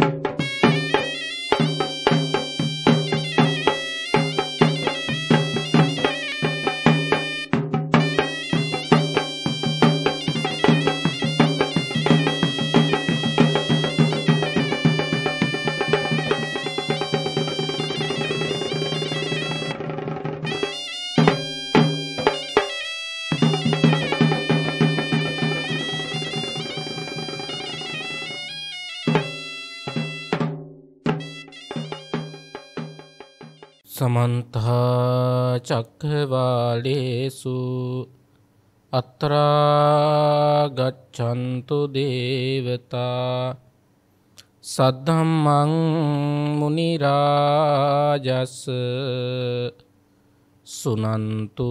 you සමන්තා චක්කවාලේසු අත්‍රාගච්චන්තු දේවතා සද්ධම්මං මුනිරාජස් සුනන්තු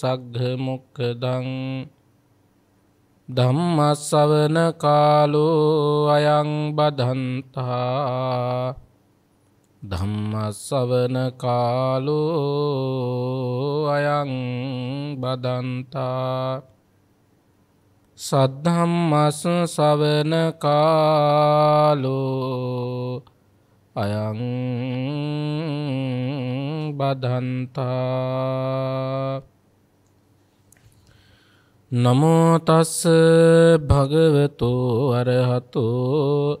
සග්ගමොක්කදං ධම්මස්සවන කාලෝ අයං බදන්තා ධම්මස්සවන කාලෝ අයං බදන්තා සද්ධම්මස් සවන කාලෝ අයං බදන්තා නමෝතස්ස භගවතු අරහතෝ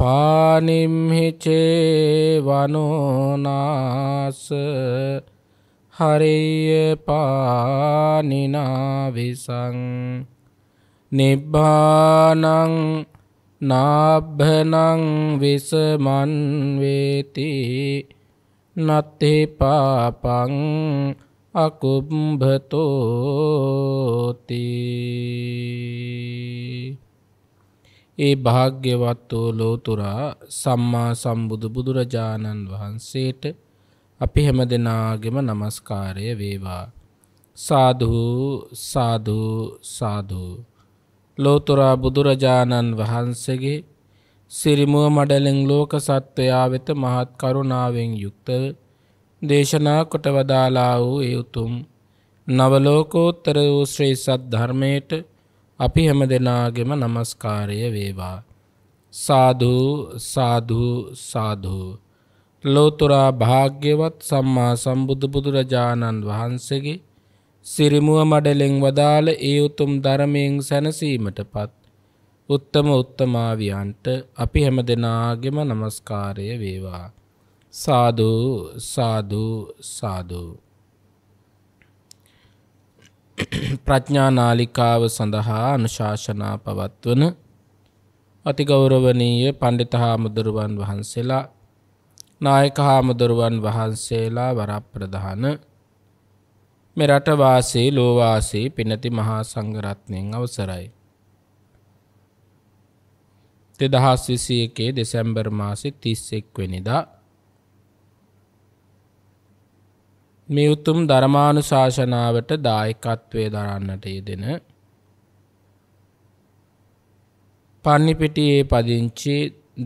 පානිම්හිචේ වනෝනාස හරිය පානිනාවිසං නිබ්බානං නාභනං විසමන් වේති නත්ති පාපං අකුම්භතෝති ඒ භාග්‍යවත් වූ ලෝතුරා සම්මා සම්බුදු බුදුරජාණන් වහන්සේට අපි හැම දෙනාගෙම নমස්කාරය වේවා සාදු සාදු සාදු ලෝතුරා බුදුරජාණන් වහන්සේගේ සිරිමුව මඩලෙන් ලෝක සත්වයා වෙත මහත් කරුණාවෙන් යුක්තව දේශනා කොට වදාලා වූ ඒ උතුම් නවලෝකෝත්තර වූ ශ්‍රී සද්ධර්මයට අපි හැම දෙනාගෙම নমස්කාරය වේවා සාදු සාදු සාදු ලෝතර භාග්‍යවත් සම්මා සම්බුදු බුදුරජාණන් වහන්සේගේ සිරිමුව මඩලෙන් වදාළ ඒ උතුම් ධර්මයෙන් සැනසීමටපත් උත්තම උත්තමාවියන්ට අපි හැම දෙනාගෙම নমස්කාරය වේවා සාදු සාදු සාදු ප්‍රඥා නාලිකාව සඳහා අනුශාසනා පවත්වන අතිගෞරවනීය පණ්ඩිත හාමුදුරුවන් වහන්සේලා නායක හාමුදුරුවන් වහන්සේලා වරප්‍රධාන මෙරට වාසී ලෝවාසී පිනති මහා සංඝරත්නයෙන් අවසරයි. 2021 දෙසැම්බර් මාසේ 31 වෙනිදා මේ උතුම් ධර්මානු ශාසනාවට දායකත්වය දරන්නට යෙදෙන පන්නිපිටියේ පදිංචි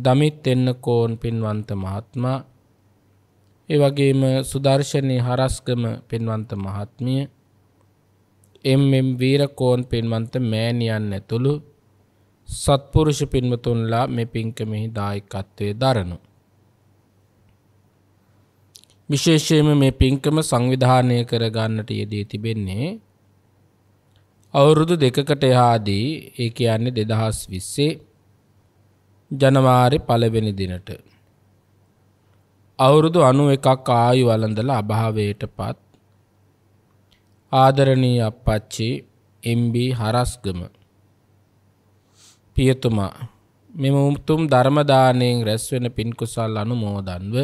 දමිත් එන්න කෝන් පින්වන්ත මහත්මා ඒ වගේම සුදර්ශනය හරස්ගම පින්වන්ත මහත්මිය එම්ම් වීරකෝන් පින්වන්ත මෑණියන් ඇතුළු සත්පුරුෂ පින්වතුන්ලා මේ පින්කමෙහි දායකත්වය දරනු විශේෂයෙන්ම මේ පින්කම සංවිධානය කරගන්නට යෙදී තිබෙන්නේ අවුරුදු දෙකකට එහාදී ඒ කියන්නේ 2020 ජනවාරි පළවෙනි දිනට අවුරුදු 91ක් ආයු වළඳලා අභාවයටපත් ආදරණීය අප්පච්චි එම්.බි. හරස්ගම පියතුමා මෙම උතුම් ධර්ම දාණයෙන් රැස්වෙන පින් කුසල් අනුමෝදන්ව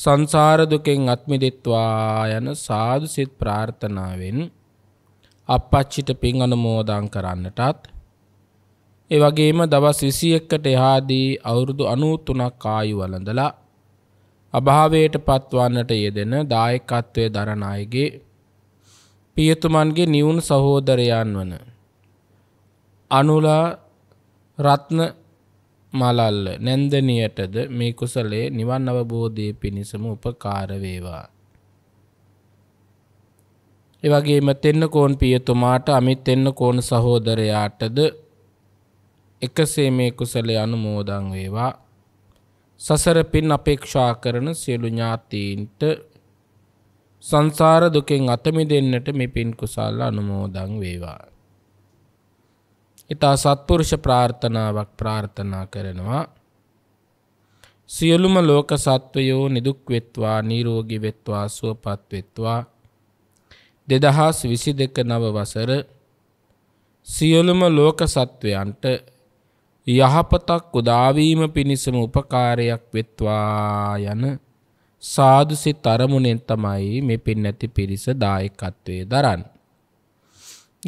සංසාරදුකෙන් අත්මිදෙත්වා යන සාදුසිත් ප්‍රාර්ථනාවෙන් අපපච්චිට පින් අනුමෝදං කරන්නටත් ඒ වගේම දවස් විසියක්කට එහාදී අවුරුදු අනූතුනක් කායු වලඳලා අභාවයට පත්වන්නට යෙදෙන දායකත්වය දරණ අයගේ පියතුමන්ගේ නිවුන් සහෝදරයන් වන අනුලා රත්න මලල්ල නැන්දනියටද මේ කුසලයේ නිවන් අවබෝධයේ පිණිසම උපකාර වේවා. ඒ වගේම තෙන්නකෝන් පියතුමාට අමිත් තෙන්නකෝන් සහෝදරයාටද එකසේ මේ කුසලයේ අනුමෝදන් වේවා. සසර පින් අපේක්ෂා කරන සියලු ඥාතීන්ට සංසාර දුකෙන් අත මිදෙන්නට මේ පින් කුසල අනුමෝදන් වේවා. ඉතා සත්පුරුෂ ප්‍රාර්ථනාවක් ප්‍රාර්ථනා කරනවා. සියලුම ලෝක සත්වයෝ නිදුක් වෙත්වා නිරෝගී වෙත්වා සුවපත් වෙත්වා දෙදහස් විසි දෙක නව වසර සියලුම ලෝක සත්වයන්ට යහපතක් උදාවීම පිණිසම උපකාරයක් වෙත්වා යන සාදුසි තරමුණෙන් තමයි මේ පින් නැති පිරිස දායකත්වය දරන්න.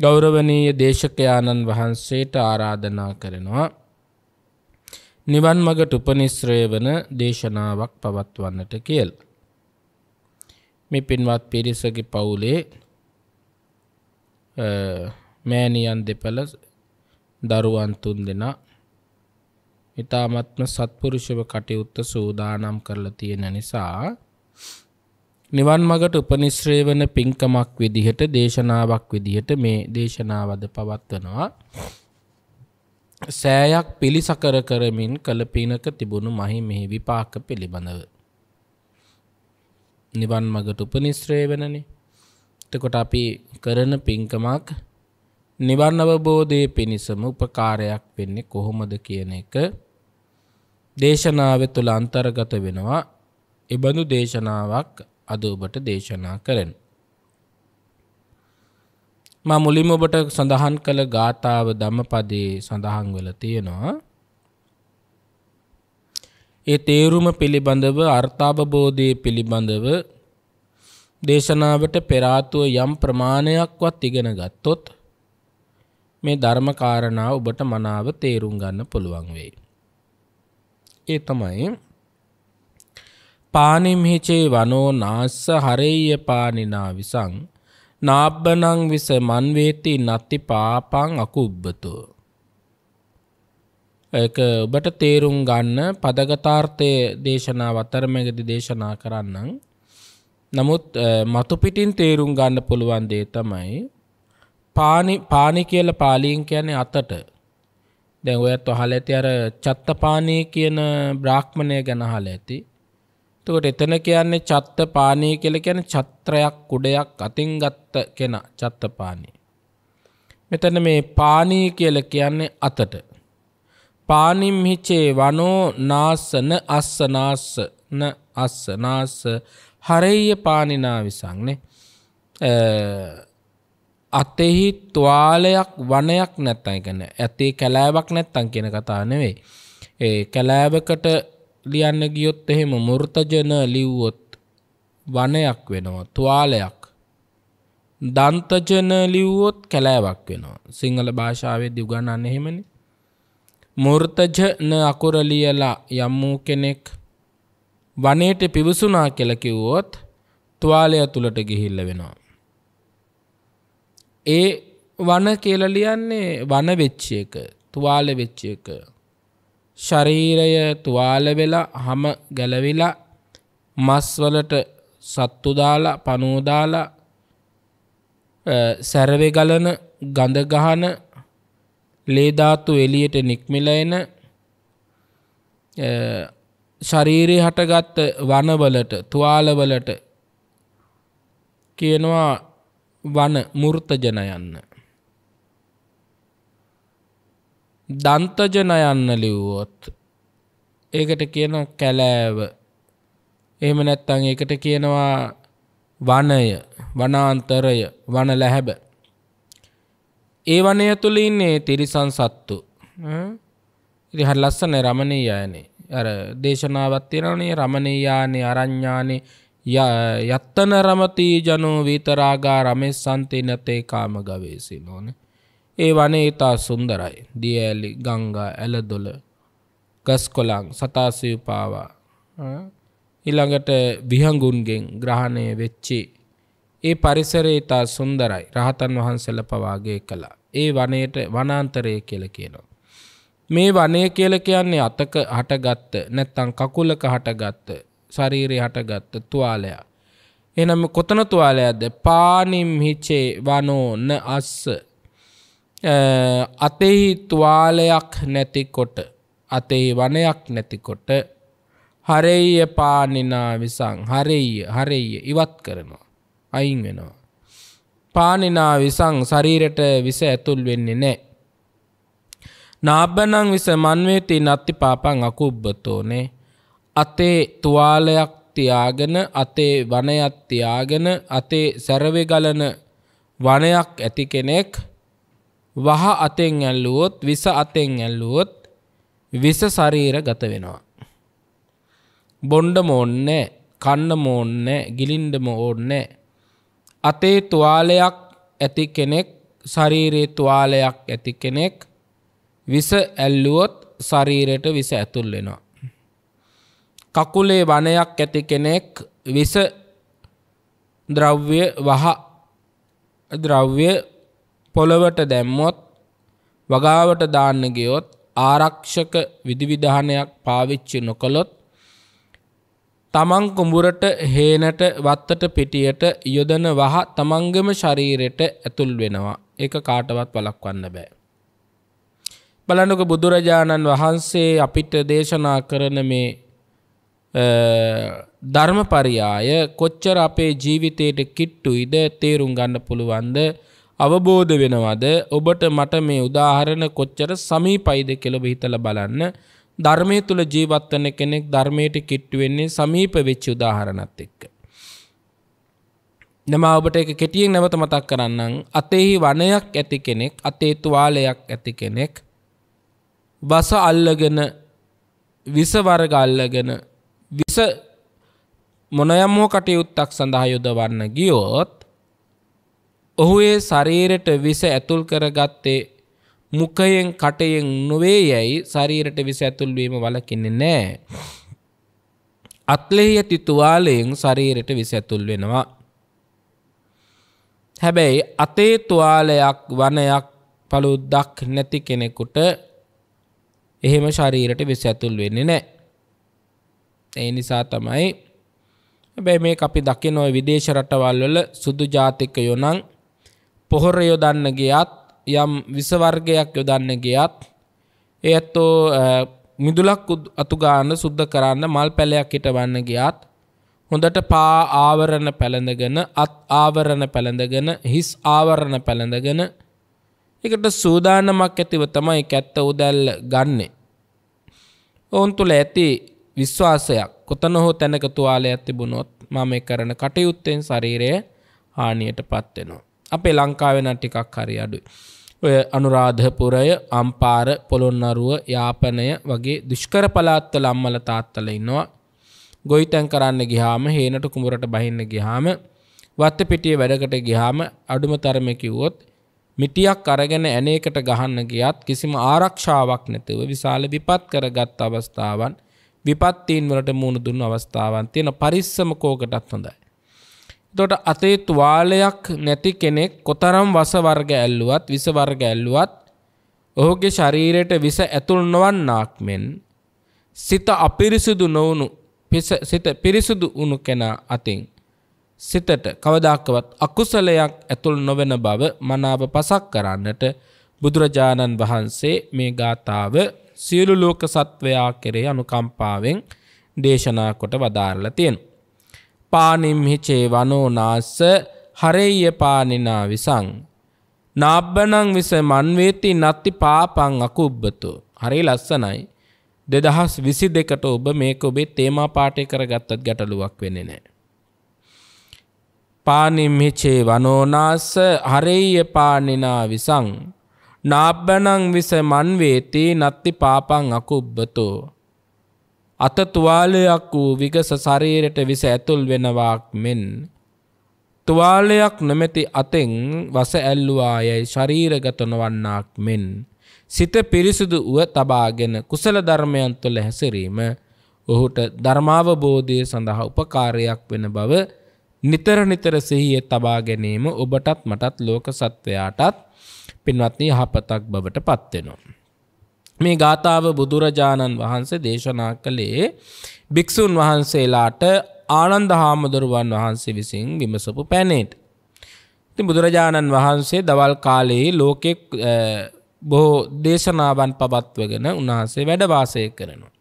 ගෞරවනීය දේශකයාණන් වහන්සේට ආරාධනා කරනවා. නිවන් මගට උපනිශ්‍රය වන දේශනාවක් පවත්වන්නට කියල්. මේ පින්වත් පිරිසගේ පවුලේ මෑනියන් දෙපළ දරුවන් තුන් දෙනා ඉතාමත්ම සත්පුරුෂව කටයුත්ත සූදානම් කරලා තියෙන නිසා නිවන් මගට උපනිශ්‍රේ වන පින්කමක් විදිහට දේශනාවක් විදිහට මේ දේශනාවද පවත්වනවා. සෑයක් පිළිසකර කරමින් කළ පිනක තිබුණු මහි මෙහි විපාක පිළිබඳව. නිවන් මගට උපනිශ්‍රේ වෙනනි. එතකොට අපි කරන පින්කමක් නිවන් අවබෝධයේ පිණිසම උපකාරයක් වෙන්නේ කොහොමද කියන එක දේශනාව තුළ අන්තර්ගත වෙනවා. එබඳු දේශනාවක් අද ඔබට දේශනා කරන. මා මුලින්ම ඔබට සඳහන් කළ ගාථාව ධම්මපදයේ සඳහන් වෙලා තියෙනවා. ඒ තේරුම පිළිබඳව අර්ථාවබෝධයේ පිළිබඳව දේශනාවට පෙර ආතුව යම් ප්‍රමාණයක්වත් ඉගෙන ගත්තොත් මේ ධර්ම කාරණා ඔබට මනාව තේරුම් ගන්න පුළුවන් වෙයි. ඒ තමයි පානිම්හිචේ වනෝ නාස්ස හරෙය පානිනා විසං නාබ්බනං විස මන්වේති නත්ති පාපං අකුබ්බතෝ. ඒක ඔබට තේරුම් ගන්න පදගතාර්ථය දේශනා වතරමැගදි දේශනා කරන්නම්. නමුත් මතුපිටින් තේරුම් ගන්න පුළුවන් දේ තමයි පානි කියල පාලීන් කියන්නේ අතට දැන් ඔයත් අහල ඇති අර චත්තපානී කියන බ්‍රාහ්මණය ගැන හල ඇති එතකොට එතන කියන්නේ චත්තපාණී කියලා කියන්නේ චත්‍රයක් කුඩයක් අතින් ගත්ත කෙනා චත්තපාණී. මෙතන මේ පාණී කියලා කියන්නේ අතට. පානිම්හි චේවනෝ නාසන අස්සනාස්ස න අස්සනාස්ස හරෙය්‍ය පානිනා විසංනේ. අතෙහි තුවාලයක් වනයක් නැත්තන් ගැන ඇති කැලෑවක් නැත්තන් කියන කතා නෙවෙයි. ඒ කැලෑවකට ලියන්න ගියොත් එහෙම මුර්තජන ලිව්වොත් වනයක් වෙනවා තුවාලයක් දන්තජන ලිව්වොත් කැලෑවක් වෙනවා සිංහල භාෂාවේ දිගන්නන්න එහෙමනි මුර්තජන අකුර ලියලා යම් වූ කෙනෙක් වනයට පිවිසුනා කියලා කිව්වොත් තුවාලය තුලට ගිහිල්ල වෙනවා ඒ වන කියලා ලියන්නේ වන වෙච්ච එක තුවාල වෙච්ච එක ශරීරය තුවාල වෙලා හැම ගැලවිලා මස් වලට සත්තු දාලා පණුව දාලා සැරවේ ගලන ගඳ ගහන ලේ ධාතු එළියට නික්මිලා එන ශරීරේ හටගත් වනවලට තුවාලවලට කියනවා වන මූර්තජන යන්න දන්තජන යන්න ලිව්වොත් ඒකට කියන කැලෑව එහෙම නැත්තං ඒකට කියනවා වනය වනාන්තරය වන ලැහැබ ඒ වනය තුළ ඉන්නේ තිරිසන් සත්තු ඉරිහත් ලස්සන රමණී යානේ අර දේශනාවත් තියෙනනේ රමණී යානේ අරඤ්ඤානේ යත්තන රමතී ජනෝ විතරාගා රමෙස්සන්ති නතේ කාම ගවේසිනෝනේ ඒ වනේ ඉතා සුන්දරයි. දිය ඇලි ගංගා ඇලදොල ගස්කොලං සතාසයුපාවා ඉළඟට විහඟුන්ගෙන් ග්‍රහණය වෙච්චි. ඒ පරිසරේ ඉතා සුන්දරයි රහතන් වහන්සල පවාගේ කළා. ඒ වනයට වනාන්තරය කියල කියනවා. මේ වනය කියල කියන්නේ අතක හටගත්ත නැත්තං කකුලක හටගත්ත ශරීරය හටගත්ත තුවාලයා. එනම කොතන තුවාලයක්ද පානිම් හිච්චේ වනෝ න අස්ස අතෙහි තුවාලයක් නැතිකොට අතෙහි වනයක් නැතිකොට හරෙය පානිනා විසං හරෙය හරෙය ඉවත් කරනවා අයින් වෙනවා. පානිනා විසං ශරීරට විස ඇතුල් වෙන්නේ නෑ. නාබනං විස මන්වේති නත්ති පාපං අකුබ්බතෝනේ අතේ තුවාලයක් තියාගෙන අතේ වනයක් තියාගෙන අතේ සැරවෙ ගලන වනයක් ඇති කෙනෙක් වහ අතෙන් ඇල්ලුවොත් විස අතෙන් ඇල්ලුවොත් විස ශරීර ගත වෙනවා. බොණ්ඩ මෝන්නේ කන්න මෝන්නේ ගිලින්ඩම ඕන්නේ අතේ තුවාලයක් ඇති කෙනෙක් ශරීරයේ තුවාලයක් ඇති කෙනෙක් විස ඇල්ලුවොත් ශරීරයට විස ඇතුල් වෙනවා. කකුලේ වනයක් ඇති කෙනෙක් විස ද්‍රව්‍ය වහ ද්‍රව්‍ය පොළවට දැම්මොත් වගාවට දාන්න ගියොත් ආරක්ෂක විධිවිධානයක් පාවිච්චි නොකළොත් තමන් කුඹුරට හේනට වත්තට පිටියට යොදන වහ තමන්ගම ශරීරයට ඇතුල් වෙනවා. ඒක කාටවත් වළක්වන්න බෑ. බලන්නක බුදුරජාණන් වහන්සේ අපිට දේශනා කරන මේ ධර්මපරියාය කොච්චර අපේ ජීවිතයට කිට්ටුයිද තේරුම් ගන්න පුළුවන්ද? අවබෝධ වෙනවද ඔබට මට මේ උදාහරණ කොච්චර සමීපයිද කියලා ඔබ හිතලා බලන්න ධර්මයේ තුල ජීවත් වෙන කෙනෙක් ධර්මයට කිට්ටු වෙන්නේ සමීප වෙච්ච උදාහරණත් එක්ක. නම ඔබට ඒක කෙටියෙන් නැවත මතක් කරන්නම් අතේහි වනයක් ඇති කෙනෙක් අතේ තුවාලයක් ඇති කෙනෙක් වස අල්ලගෙන විස වර්ග අල්ලගෙන විස මොනයම් හෝ කටයුත්තක් සඳහා යොදවන්න ගියොත් ඔහුයේ ශරීරට විස ඇතුල් කරගත්තේ මුඛයෙන් කටයෙන් නොවේ යැයි ශරීරට විස ඇතුල් වීම වළකින්නේ නැහැ. අත්ලෙහි ඇති තුවාලයෙන් ශරීරයට විස ඇතුල් වෙනවා. හැබැයි අතේ තුවාලයක් වනයක් පළුද්දක් නැති කෙනෙකුට එහෙම ශරීරයට විස ඇතුල් වෙන්නේ නැහැ. ඒ නිසා තමයි හැබැයි මේක අපි දකින ওই විදේශ රටවල් වල සුදු ජාතිකයෝ නම් පොහොර යොදන්න ගියත් යම් විසවර්ගයක් යොදන්න ගියත් ඒ ඇත්තෝ මිදුලක් අතුගාන්න සුද්ධ කරන්න මල් පැලයක් හිටවන්න ගියත් හොඳට පා ආවරණ පැළඳගෙන අත් ආවරණ පැළඳගෙන හිස් ආවරණ පැළඳගෙන එකට සූදානමක් ඇතිව තමයි කැත්ත උදැල්ල ගන්නේ. ඔවුන් තුළ ඇති විශ්වාසයක් කොතන හෝ තැනක තුවාලයක් තිබුණොත් මම කරන කටයුත්තෙන් ශරීරය හානියට පත්වෙනවා. අපේ ලංකාවෙන ටිකක් හරි අඩුයි. ඔය අනුරාධපුරය අම්පාර පොළොන්නරුව යාපනය වගේ දුෂ්කර පලාත්වල අම්මල තාත්තල ඉන්නවා. ගොයිතැන් කරන්න ගිහාම හේනට කුඹරට බහින්න ගිහාම වත්ත පිටිය වැඩකට ගිහාම අඩුම තරම කිව්වොත් මිටියක් අරගෙන ඇනේකට ගහන්න ගියත් කිසිම ආරක්ෂාවක් නැතිව විශාල විපත් කරගත් අවස්ථාවන් විපත්තීන් වලට මුණ දුන්න අවස්ථාවන් තියෙන පරිස්සම කෝකටත් හොඳයි. තොට අතේ තුවාලයක් නැති කෙනෙක් කොතරම් වසවර්ග ඇල්ලුවත් විසවර්ග ඇල්ලුවත් ඔහුගේ ශරීරයට විස ඇතුල් නොවන්නාක් මෙන් සිත අපිරිසිදු නොවුණු සිත පිරිසිදු වුණු කෙනා අතින් සිතට කවදාකවත් අකුසලයක් ඇතුල් නොවන බව මනාව පසක් කරන්නට බුදුරජාණන් වහන්සේ මේ ගාථාව සියලු ලෝක සත්වයා කෙරේ අනුකම්පාවෙන් දේශනා කොට වදාරලා තියෙනවා. පානිම්හිචේ වනෝනාස්ස හරෙය පානිනා විසං. නාබ්බනං විස මන්වේති නත්ති පාපං අකුබ්බතු. හරි ලස්සනයි. දෙදහස් විසි දෙකට ඔබ මේක ඔබේ තේමා පාටය කරගත්තත් ගැටලුවක් වෙන්නේ නෑ. පානිම්හිචේ වනෝනාස්ස හරෙය පානිනා විසං. නාබ්බනං විස මන්වේති නත්ති පාපං අකුබ්බතෝ. අත තුවාලයක් වූ විගස ශරීරයට විස ඇතුල් වෙනවාක් මෙන් තුවාලයක් නොමැති අතෙන් වස ඇල්ලුවා යැයි ශරීරගත නොවන්නාක් මෙන් සිත පිරිසුදු වුව තබාගෙන කුසල ධර්මයන් තුළ හැසිරීම ඔහුට ධර්මාවබෝධය සඳහා උපකාරයක් වෙන බව නිතර නිතර සිහිය තබා ගැනීම ඔබටත් මටත් ලෝක සත්වයාටත් පින්වත්නි යහපතක් බවට පත්වෙනවා. මේ ගාථාව බුදුරජාණන් වහන්සේ දේශනා කළේ භික්‍ෂූන් වහන්සේලාට ආනන්ද හාමුදුරුවන් වහන්සේ විසින් විමසපු පැනේට. ති බුදුරජාණන් වහන්සේ දවල් කාලයේ ලෝකෙ බොහෝ දේශනාවන් පවත්වගෙන උන්වහන්සේ වැඩවාසය කරනවා.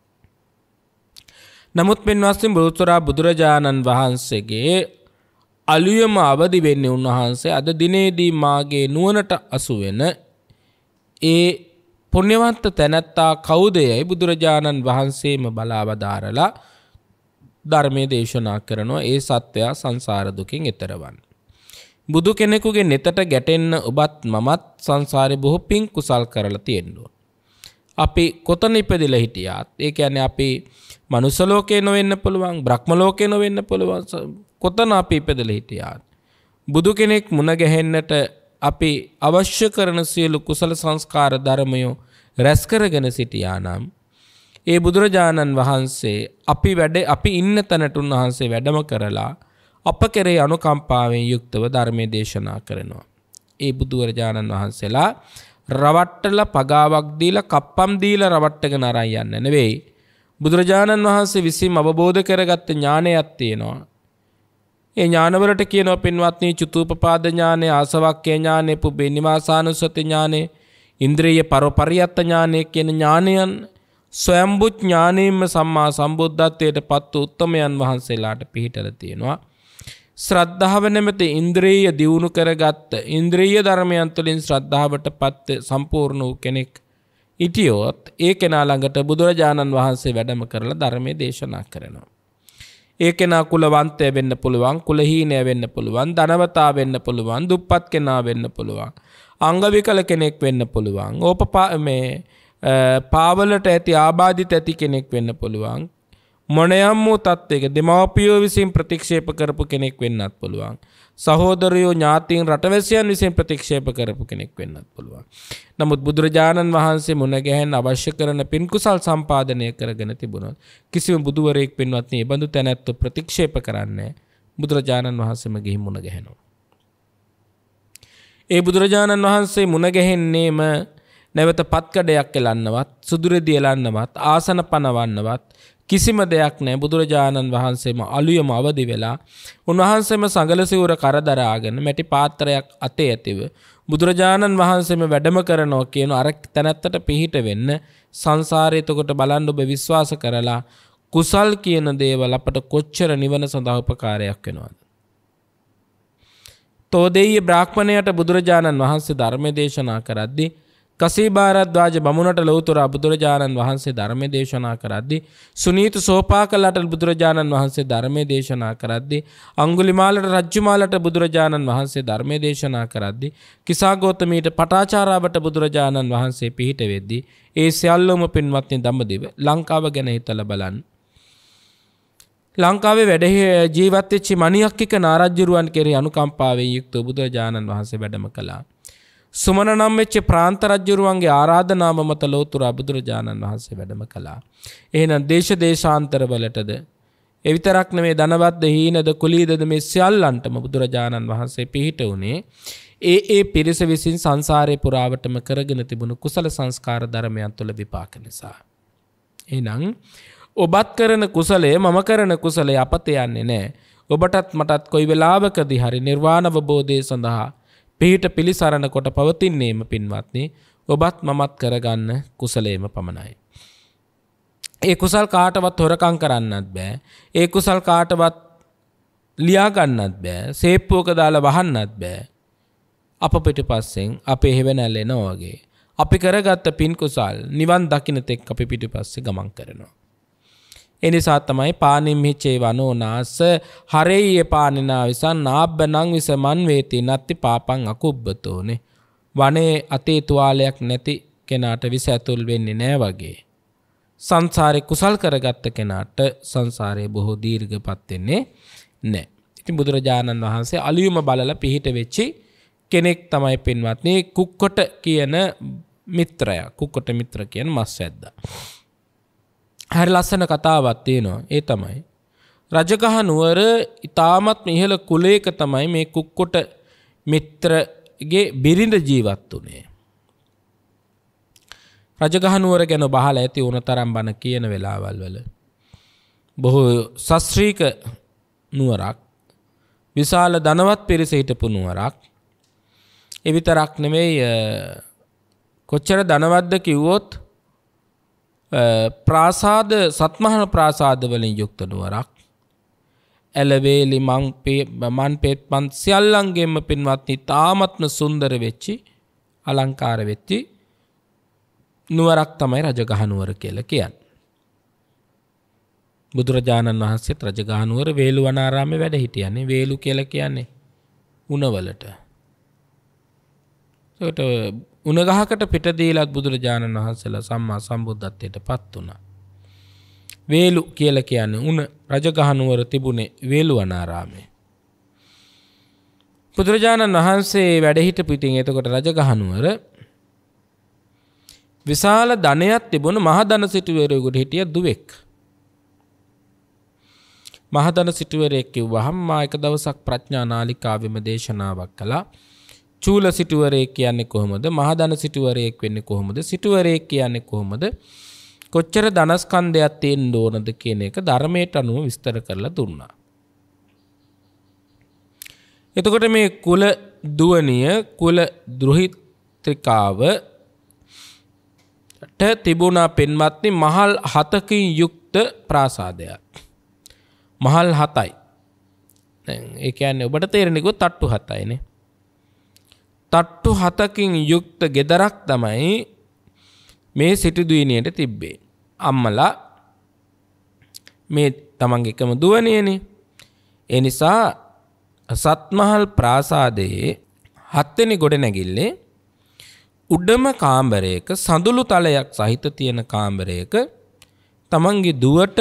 නමුත් පෙන්වස්තින් බුරුතුරා බුදුරජාණන් වහන්සේගේ අලුයම අවදි වෙන්නේ උන්වහන්සේ අද දිනේදී මාගේ නුවනට අසුවෙන ඒ පුුණ්‍යවන්ත තැනැත්තා කෞදයයි බුදුරජාණන් වහන්සේම බලාවදාරලා ධර්මය දේශනා කරනවා ඒ සත්වයා සංසාරදුකින් එතරවන්. බුදු කෙනෙකුගේ නෙතට ගැටෙන්න ඔබත් මමත් සංසාරය බොහෝ පින් කුසල් කරලා තියෙන්ඩුව. අපි කොතන ඉපදිල හිටියාත් ඒ ඇන අපි මනුසලෝකය නොවෙන්න පුළුවන් බ්‍රහ්මලෝකය නොවෙන්න පුළුවන් කොතන අපි ඉපදල හිටියාත්. බුදු කෙනෙක් මුණගැහෙන්නට අපේ අවශ්‍ය කරන සියලු කුසල සංස්කාර ධර්මයෝ රැස්කරගෙන සිටියානම් ඒ බුදුරජාණන් වහන්සේ අපි වැඩ අපි ඉන්න තැනට උන්වහන්සේ වැඩම කරලා අප කෙරේ අනුකම්පාවෙන් යුක්තව ධර්මය දේශනා කරනවා. ඒ බුදුරජාණන් වහන්සේලා රවට්ටල පගාවක් දීල කප්පම් දීල රවට්ටක නරයි යන්න නෙවෙයි. බුදුරජාණන් වහන්සේ විසින් අවබෝධ කරගත්ත ඥානයක් තියෙනවා. ඒ ඥානවලට කියනවා පින්වත්නි චුතූපපාද ඥානෙ ආසවක්ඛ්‍ය ඥානෙ පුබ්බේ නිවාසානුසති ඥානෙ ඉන්ද්‍රිය පරපරියත්ත ඥානෙ කියන ඥානයන් ස්වයම්බු ඥානෙම සම්මා සම්බුද්ධත්වයට පත් වූ උත්තමයන් වහන්සේලාට පිහිටලා තියෙනවා. ශ්‍රද්ධාව නැමැති ඉන්ද්‍රිය දියුණු කරගත්ත ඉන්ද්‍රිය ධර්මයන් තුළින් ශ්‍රද්ධාවට පත් සම්පූර්ණ වූ කෙනෙක් හිටියොත් ඒ කෙනා ළඟට බුදුරජාණන් වහන්සේ වැඩම කරලා ධර්මයේ දේශනා කරනවා. ඒ කෙනා කුලවන්තය වෙන්න පුළුවන් කුලහීනය වෙන්න පුළුවන් ධනවතා වෙන්න පුළුවන් දුප්පත් කෙනා වෙන්න පුළුවන්. අංගවිකල කෙනෙක් වෙන්න පුළුවන්. ඕප මේ පාවලට ඇති ආබාධිත ඇති කෙනෙක් වෙන්න පුළුවන්. මොනයම් වූ තත්ත්වයක දෙමවපියෝ විසින් ප්‍රතික්ෂේප කරපු කෙනෙක් වෙන්නත් පුළුවන්. සහෝදරයෝ ඥාතීන් රටවැසියන් විසින් ප්‍රතික්ෂේප කරපු කෙනෙක් වෙන්නත් පුළුවන්. නමුත් බුදුරජාණන් වහන්සේ මුණගැහෙන් අවශ්‍ය කරන පින්කුසල් සම්පාදනය කරගෙන තිබුණොත් කිසිම බුදුවරයෙක් පින්වත්නි ඒ බඳු තැනැත්තු ප්‍රතික්ෂේප කරන්නේ බුදුරජාණන් වහන්සේම ගිහි මුණ ගැහෙනවා. ඒ බුදුරජාණන් වහන්සේ මුණ ගැහෙන්නේම නැවත පත්කඩයක් එලන්නවත් සුදුරෙදි එලන්නවත් ආසන පනවන්නවත් කිසිම දෙයක් නෑ බුදුරජාණන් වහන්සේම අලුයම අවදි වෙලා උන්වහන්සේම සඟලසිවුර කරදරාගෙන මැටි පාත්‍රයක් අතේ ඇතිව බුදුරජාණන් වහන්සේම වැඩම කරනවා කියන අර තැනැත්තට පිහිට වෙන්න සංසාරයතකොට බලන් ඔබ විශ්වාස කරලා කුසල් කියන දේවල් අපට කොච්චර නිවන සඳහා උපකාරයක් වෙනවද තෝදෙය බ්‍රාහ්මණයට බුදුරජාණන් වහන්සේ ධර්ම දේශනා කරද්දී කසීභාරද්වාජ බමුණට ලොවතුර බුදුරජාණන් වහන්සේ ධර්මය දේශනා කරද්දි. සුනීත සෝපා කලට බුදුරජාණන් වහන්සේ ධර්මය දේශනා කරද්දි. අංගුලිමාලට රජ්ජුමාලට බුදුරජාණන් වහන්සේ ධර්මය දේශනා කරද්දි. කිසාගෝතමීට පටාචාරාවට බුදුරජාණන් වහන්සේ පිහිට වෙද්දි. ඒ සියල්ලෝම පින්වත්නි දම්මදිව ලංකාව ගැන හිතල බලන්න. ලංකාවේ වැඩ ජීවත්ච්චි මනියක්කික නාරජ්ජරුවන් කෙරේ අනුකම්පාවේ යුක්ත බුදුරජාණන් වහන්සේ වැඩම කලාා. සුමන නම් වෙච්ච ප්‍රාන්ත රජ්ජුරුවන්ගේ ආරාධනාව මත ලෝතුර බුදුරජාණන් වහන්සේ වැඩම කළා. එහෙනම් දේශ දේශාන්තරවලටද එවිතරක් නෙමේ ධනවත්ද හීනද කුලීදද මේ සියල්ලන්ටම බුදුරජාණන් වහන්සේ පිහිට වුණේ ඒ ඒ පිරිස විසින් සංසාරය පුරාවටම කරගෙන තිබුණු කුසල සංස්කාර ධර්මයන් තුළ විපාක නිසා. එනං ඔබත් කරන කුසලේ මම කරන කුසලේ අපත යන්නේ නෑ. ඔබටත් මටත් කොයි වෙලාවකදි හරි නිර්වාණවබෝධය සඳහා පිහිට පිළිසරණ කොට පවතින්නේම පින්වත්නි ඔබත් මමත් කරගන්න කුසලේම පමණයි. ඒ කුසල් කාටවත් හොරකං කරන්නත් බෑ. ඒ කුසල් කාටවත් ලියාගන්නත් බෑ. සේප්පුවක දාලා වහන්නත් බෑ. අප පිටිපස්සෙන් අපේ හෙවණැල්ලෙනවා වගේ. අපි කරගත්ත පින් කුසල් නිවන් දකින්න තෙක් අපි පිටිපස්සේ ගමන් කරනවා. එනිසා තමයි පානිම්හිච්චේ වනෝනාස හරෙයිය පානිනා විසන් නාබ්බනං විස මන්වේති නත්ති පාපං අකුබ්බතෝනේ. වනේ අතේ තුවාලයක් නැති කෙනාට විස ඇතුල් වෙන්නේ නෑ වගේ. සංසාරය කුසල් කරගත්ත කෙනාට සංසාරය බොහෝ දීර්ගපත් වෙන්නේ නෑ. ඉතින් බුදුරජාණන් වහන්සේ අලියුම බලලා පිහිට වෙච්චි කෙනෙක් තමයි පින්වත්නි කුක්කොට කියන මිත්‍රයා කුක්කොට මිත්‍ර කියන මස් ඇද්දා. හැරි ලස්සන කතාවක් තියෙනවා ඒ තමයි. රජගහ නුවර ඉතාමත් ඉහළ කුලයක තමයි මේ කුක්කොට මිත්‍රගේ බිරිඳ ජීවත් වුනේ. රජගහ නුවර ගැන බහලා ඇති ඕන තරම් බණ කියන වෙලාවල් වල බොහෝ ශස්ත්‍රීක නුවරක් විශාල ධනවත් පිරිස හිටපු නුවරක් එවිතරක් නෙමෙයි කොච්චර ධනවත්ද කිව්වොත් ප්‍රාසාද සත්මහන ප්‍රාසාදවලින් යුක්තනුවරක් ඇලවේලි මං මන් පෙත් පන් සියල්ලන්ගේම පින්වත්නි තාමත්ම සුන්දර වෙච්චි අලංකාර වෙච්චි නුවරක් තමයි රජගහනුවර කියලා කියන්න. බුදුරජාණන් වහන්සේ රජගානුවර වේලු වනාරාමේ වැඩ හිටියන්නේ වේලු කියල කියන්නේ උනවලට. උනගහකට පිටදීලත් බුදුරජාණන් වහන්සේලා සම්මා සම්බුද්ධත්වයට පත් වුණා. වේලු කියලා කියන්නේ උන රජගහනුවර තිබුණේ වේලුවනාරාමේ. බුදුරජාණන් වහන්සේ වැඩ හිටපු ඉතින් එතකොට රජගහනුවර විශාල ධනයක් තිබුණ මහ ධන සිටුවරයෙකුට හිටිය දුවෙක්. මහ ධන සිටුවරයෙක් කිව්වහම මා එක දවසක් ප්‍රඥා නාලිකාවෙම දේශනාවක් කළා. චූල සිටුවරයෙක් කියන්නේ කොහොමද? මහදන සිටුවරයෙක් වෙන්නේ කොහොමද? සිටුවරයෙක් කියන්නේ කොහොමද? කොච්චර ධනස්කන්ධයක් තියෙන්න ඕනද කියන එක ධර්මයට අනුව විස්තර කරලා දුන්නා. එතකොට මේ කුල දුවනිය කුල දුහිත්‍රිකාව ට තිබුණා පෙන්වත්නි මහල් හතකින් යුක්ත ප්‍රාසාදයක්. මහල් හතයි. ඒ කියන්නේ ඔබට තේරෙන්නේ කො තට්ටු හතයිනේ. තට්ටු හතකින් යුක්ත ගෙදරක් තමයි මේ සිටිදුවනයට තිබ්බේ. අම්මලා මේ තමන් එකම දුවනයනේ. එනිසා සත්මහල් ප්‍රාසාදයේ හත්වෙනි ගොඩ නැගිල්ලේ උඩම කාම්බරයක සඳුළු තලයක් සහිත තියෙන කාම්බරයක තමන්ගේ දුවට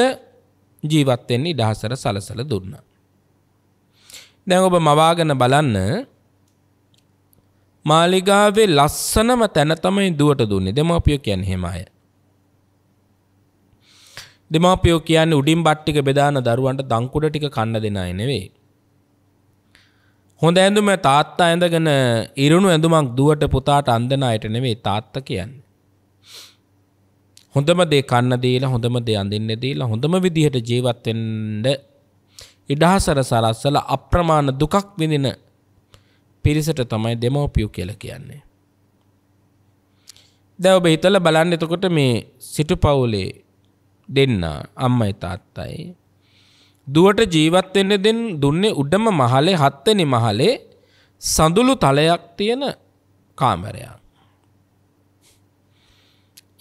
ජීවත්වෙන්නේ ඉඩහසර සලසල දුන්න. දැන් ඔබ මවාගෙන බලන්න මාලිගාවේ ලස්සනම තැන තමයි දුවට දුන්නේ දෙමාපියෝ කියන්නේ එහෙම අය. දෙමාපියෝ කියන්නේ උඩින් බට්ටික බෙදාන දරුවන්ට දංකුඩ ටික කන්න දෙන අය නෙවෙයි. හොඳ ඇඳුම තාත්තා ඇඳගෙන ඉරුණු ඇඳුමක් දුවට පුතාට අන්දන අයට නෙවෙයි තාත්තා කියන්නේ. හොඳම දේ කන්න දීලා හොඳම දේ අඳින්න දීලා හොඳම විදිහට ජීවත් වෙන්න ඉඩහසර සරස්සලා අප්‍රමාණ දුකක් විඳින පිරිසට තමයි දෙමෝපියු කියල කියන්නේ. දැ ඔබ හිතල බලන්න එතකොට මේ සිටු පවුලේ දෙන්න අම්මයි තාත්තයි. දුවට ජීවත්වෙන්න දෙන් දුන්නේ උඩම මහලේ හත්තනි මහලේ සඳුළු තලයක් තියෙන කාමරයක්.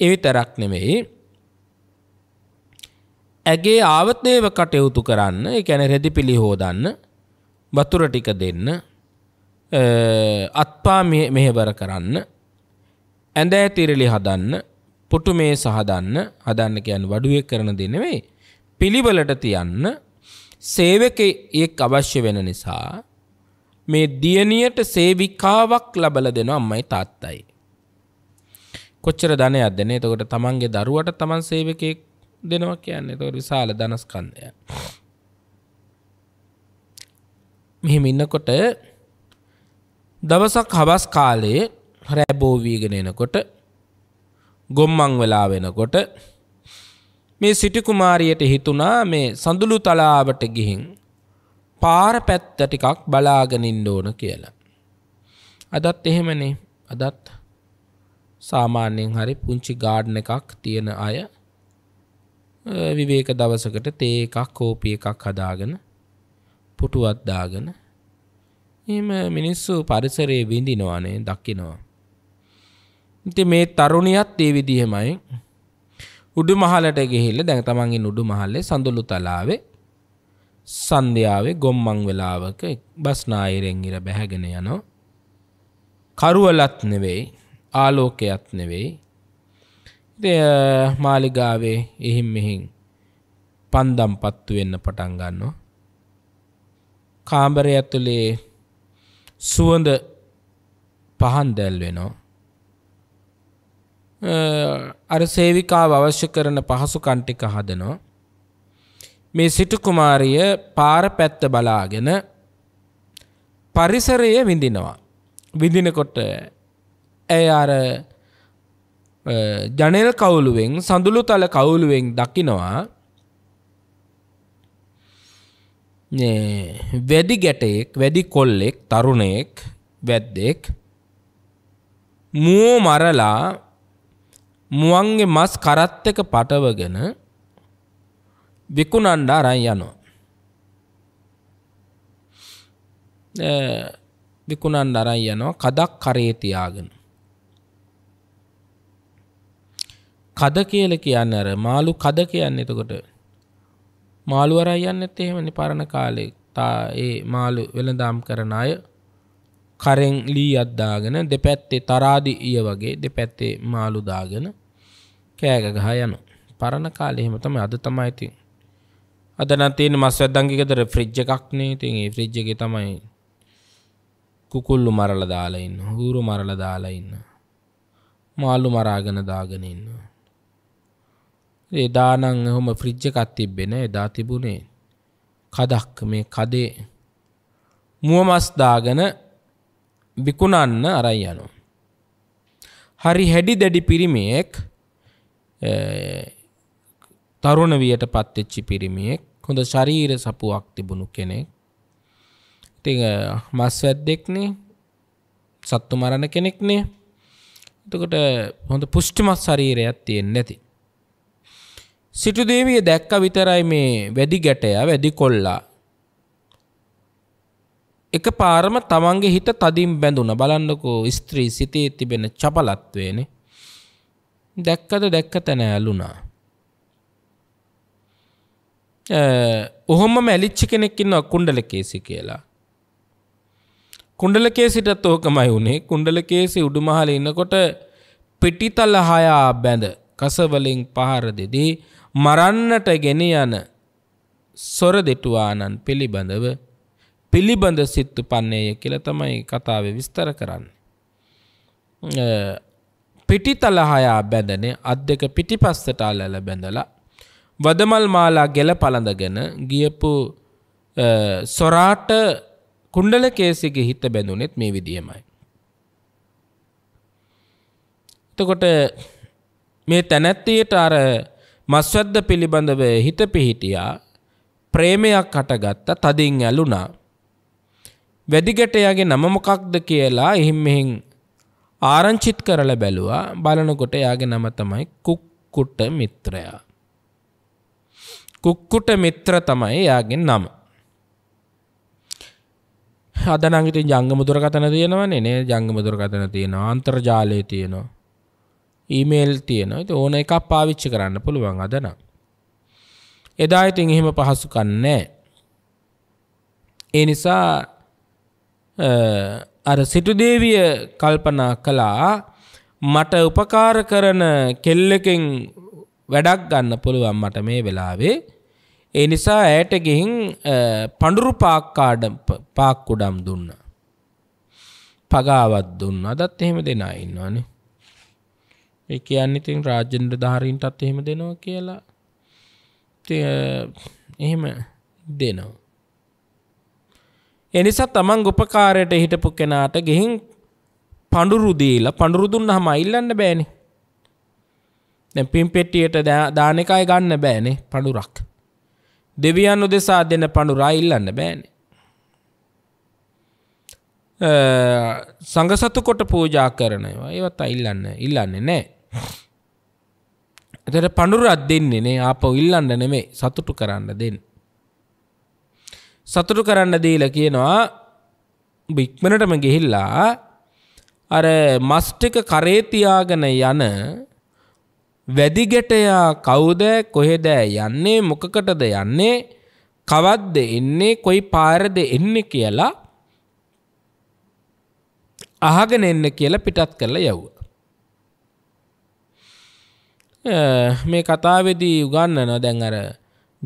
එවිතරක් නෙමෙයි ඇගේ ආවත්නේව කටයුතු කරන්න එකැන රෙදි පිළි හෝදන්න වතුර ටික දෙන්න අත්පා මෙහෙවර කරන්න ඇඳෑ තිරලි හදන්න පුටු මේ සහදන්න හදන්න කියන්න වඩුවෙක් කරන දෙනෙවෙයි පිළිවලට තියන්න සේවකයෙක් අවශ්‍ය වෙන නිසා මේ දියණියට සේවිකාවක් ලබල දෙනවා අම්මයි තාත්තයි. කොච්චර ධනයක්ද නේ? එතකොට තමන්ගේ දරුවට තමන් සේවකයෙක් දෙනවා කියන්නේ. ඒක විශාල ධනස්කන්ධයක්. මෙහෙම ඉන්නකොට දවසක් හවස් කාලයේ රැබෝවීගෙන එනකොට ගොම්මං වෙලා වෙනකොට මේ සිටිකුමාරියට හිතුනා මේ සඳුළු තලාවට ගිහින් පාර පැත්ත ටිකක් බලාගෙනින්න ඕන කියලා. අදත් එහෙමනේ අදත් සාමාන්‍යයෙන් හරි පුංචි ගාඩ්න එකක් තියෙන අය විවේක දවසකට තේ එකක් කෝපි එකක් හදාගෙන පුටුවත් දාගෙන එම මිනිස්සු පරිසරයේ විඳිනවානේ දකිනවා. ඉතින් මේ තරුණියත් ඒ විදිහමයි උඩු මහලට ගිහිල්ලා දැන් තමන්ගේ උඩු මහලේ සඳුළු තලාවේ සන්ධ්‍යාවේ ගොම්මන් වෙලාවක බස් නායරෙන් ඉර බැහැගෙන යනවා. කරුවලත් නෙවෙයි ආලෝකයක් නෙවෙයි. ඉතින් මාලිගාවේ එහිම් මෙහින් පන්දම් පත්තු වෙන්න පටන් ගන්නවා. කාමරය ඇතුලේ සුවඳ පහන් දැල් වෙනවා. අර සේවිකාව අවශ්‍ය කරන පහසු කන්ටික හදනවා. මේ සිටු කුමාරිය පාර පැත්ත බලාගෙන පරිසරය විඳිනවා. විඳිනකොට ඇය අර ජනෙල් කවුලුවෙන් සඳුළු තල කවුලුවෙන් දකිනවා වැඩි ගැටයෙක් වැඩි කොල්ලෙක් තරුණයෙක් වැද්දෙක් මුවෝ මරලා මුවන්ගේ මස් කරත්තක පටවගෙන විකුණන්ඩ අරන් යනවා. විකුණන් අරන් යනවා කදක් කරේ තියාගෙන. කද කියල කියන්න අර මාළු කද කියන්න එතකොට මාළු අරයි යන්නෙත් එහෙමනේ පරණ කාලේ තා ඒ මාළු වෙළඳාම් කරන අය කරෙන් ලී අද්දාගෙන දෙපැත්තේ තරාදි ඊය වගේ දෙපැත්තේ මාළු දාගෙන කෑග ගහ යනවා. පරණ කාලේ එහෙම තමයි අද තමයි ඉතින්. අද නම් තියෙන මස්වැද්දන්ගේ ගෙදර ෆ්‍රිජ් එකක් නේ. ඉතින් ඒ ෆ්‍රිජ් එකේ තමයි කුකුල්ලු මරලා දාලා ඉන්න. හූරු මරලා දාලා ඉන්න. මාළු මරාගෙන දාගෙන ඉන්නවා. එදානං හොම ෆ්‍රිජ්ජ එකත් තිබ්බෙන එදා තිබුණේ කදක් මේ කදේ මුව මස් දාගෙන විකුණන්න අරයි යනු. හරි හැඩි දැඩි පිරිමියෙක් තරුණ වියට පත්වෙච්චි පිරිමියෙක් හොඳ ශරීර සපුවක් තිබුණු කෙනෙක්. ඉතින් මස් වැද්දෙක්නේ සත්තු මරණ කෙනෙක්නේ. එතකොට හොඳ පුෂ්ටිමත් ශරීරයක් තියෙන්නේ නැති. සිටුදේවිය දැක්ක විතරයි මේ වැඩි ගැටය වැඩි කොල්ලා. එක පාරම තමන්ගේ හිත තදින් බැඳුන බලන්නකෝ ස්ත්‍රී සිතේ තිබෙන චපලත්වේනේ. දැක්කද දැක්ක තැන ඇලුනා. ඔහොම මැලිච්චි කෙනෙක් ඉන්නවා කුණ්ඩලකේසි කියලා. කුණ්ඩලකේසිටත් ඕකමයි වුණේ කුණ්ඩලකේසි උඩුමහල ඉන්නකොට පිටිතල හයා බැඳ කසවලින් පහර දෙදී මරන්නට ගෙන යන සොර දෙටුවානන් පිළිබඳව පිළිබඳ සිත්තු පන්නේය කියල තමයි කතාව විස්තර කරන්න. පිටිතලහයා බැඳන අත් දෙක පිටිපස්සට අලල බැඳලා වදමල් මාලා ගෙල පළඳගෙන ගියපු සොරාට කුණ්ඩල කේසිගේ හිත බැඳුනෙත් මේ විදියමයි. එතකොට මේ තැනැත්තියට අර මස්වැද්ද පිළිබඳව හිත පිහිටියා ප්‍රේමයක් හටගත්තා තදින් ඇලුනා. වැදිගටයාගේ නම මොකක්ද කියලා එහෙම් මෙහෙන් ආරංචිත් කරලා බැලුවා බලනකොට එයාගේ නම තමයි කුක්කුට මිත්‍රයා. කුක්කුට මිත්‍ර තමයි එයාගේ නම. අද නම් ඉතින් ජංගම දුරකථන තියෙනවනේ නේ ජංගම දුරකථන තියෙනවා අන්තර්ජාලය තියෙනවා ඊමේල් තියෙන ති ඕන එකක් පාවිච්චි කරන්න පුළුවන් අදන. එදා ඉතින් එහෙම පහසුකන්නේ. ඒ නිසා අර සිටුදේවිය කල්පනා කළා මට උපකාර කරන කෙල්ලකෙන් වැඩක් ගන්න පුළුවන් මට මේ වෙලාවේ ඒ නිසා ඇයට ගිහින් පඳුරු පාක්කාඩ පාක්කුඩම් දුන්න. පගාවත් දුන්න අදත් එහෙම දෙනා ඉන්නවානේ. ඒ කියන්න ඉතින් රාජෙන්ඩ ධාරීන්ටත් එහෙම දෙනවා කියලා එහෙම දෙනවා. එනිසා තමන් ගොපකාරයට හිටපු කෙනාට ගෙහින් පඩුරුදීලා පඩුරුදුන්න හම ඉල්ලන්න බෑනි දැ පින් පෙට්ටියට දානකයි ගන්න බෑනේ පඩුරක් දෙවියන් උදෙසා දෙන පඩුරා ඉල්ලන්න බෑනේ සඟසතු කොට පූජා කරනවා ඒවත් අඉල්ලන්න ඉල්ලන්නේ නෑ එතට පණුරත් දෙන්නේ නේ අප ඉල්ලන්න නෙමේ සතුටු කරන්න දෙන්න. සතුටු කරන්න දීල කියනවා බික්මනටම ගෙහිල්ලා අර මස්ටික කරේතියාගෙන යන වැදිගැටයා කවුද කොහෙදෑ යන්නේ මොකකටද යන්නේ කවද්ද එන්නේ කොයි පාරද එන්න කියලා අහගෙන එන්න කියලා පිටත් කරලා යව්වා. මේ කතාවෙදී උගන්නන දැන් අර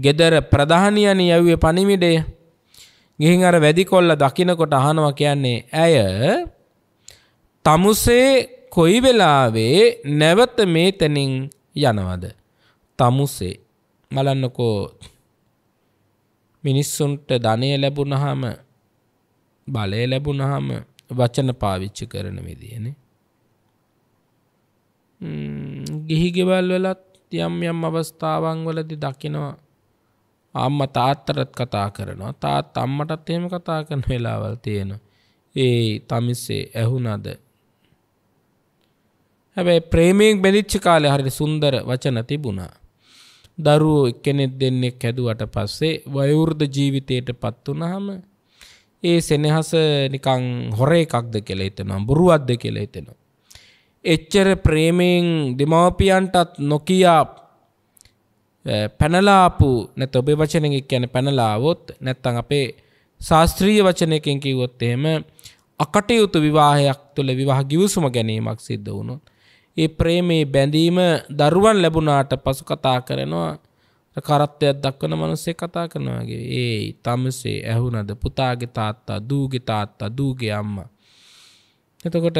ගෙදර ප්‍රධානියන යව්වේ පණිවිඩය ගිහින් අර වැදි කොල්ල දකිනකොට අහනවා කියන්නේ ඇය තමුසේ කොයි වෙලාවේ නැවත මේතනින් යනවද තමුසේ බලන්නකෝ මිනිස්සුන්ට ධනය ලැබුණහම බලය ලැබුණහම වචන පාවිච්චි කරන විදියනේ ගිහිගෙවල් වෙලත් යම් යම් අවස්ථාවන් වලදි දකිනවා අම්ම තාත්තරත් කතා කරනවා තාත් අම්මටත් එහෙම කතා කරන වෙලාවල් තියෙන ඒ තමිස්සේ ඇහුනද හැබැයි ප්‍රේමයෙන් බැදිච්ච කාලේ හරි සුන්දර වචන තිබුණා දරුවෝ එක්කෙනෙක් දෙන්නෙක් හැදුවට පස්සේ වයවෘද ජීවිතයට පත් වුනහම ඒ සෙනෙහස නිකං හොර එකක්ද කියලා හිතෙනවා බොරුවක්ද කියලා හිතෙනවා එච්චර ප්‍රේමයෙන් දෙමවපියන්ටත් නොකයා පැනලාපු නැත ඔබේ වචනගෙක් යැන පැනලාවොත් නැත්තං අපේ ශාස්ත්‍රීය වචනයකින් කිව්වොත් එහෙම අකටයුතු විවාහයක් තුළ විවාහ ගිවිසුම ගැනීමක් සිද්ධ වුණොත්. ඒ ප්‍රේමේ බැඳීම දරුවන් ලැබුණාට පසු කතා කරනවා කරත්තයක් දක්වන මනුස්සේ කතා කරනවාගේ ඒ තමසේ ඇහුනද පුතාගේ තාත්තා දූගෙ තාත්තා දූගේ අම්මා එතකොට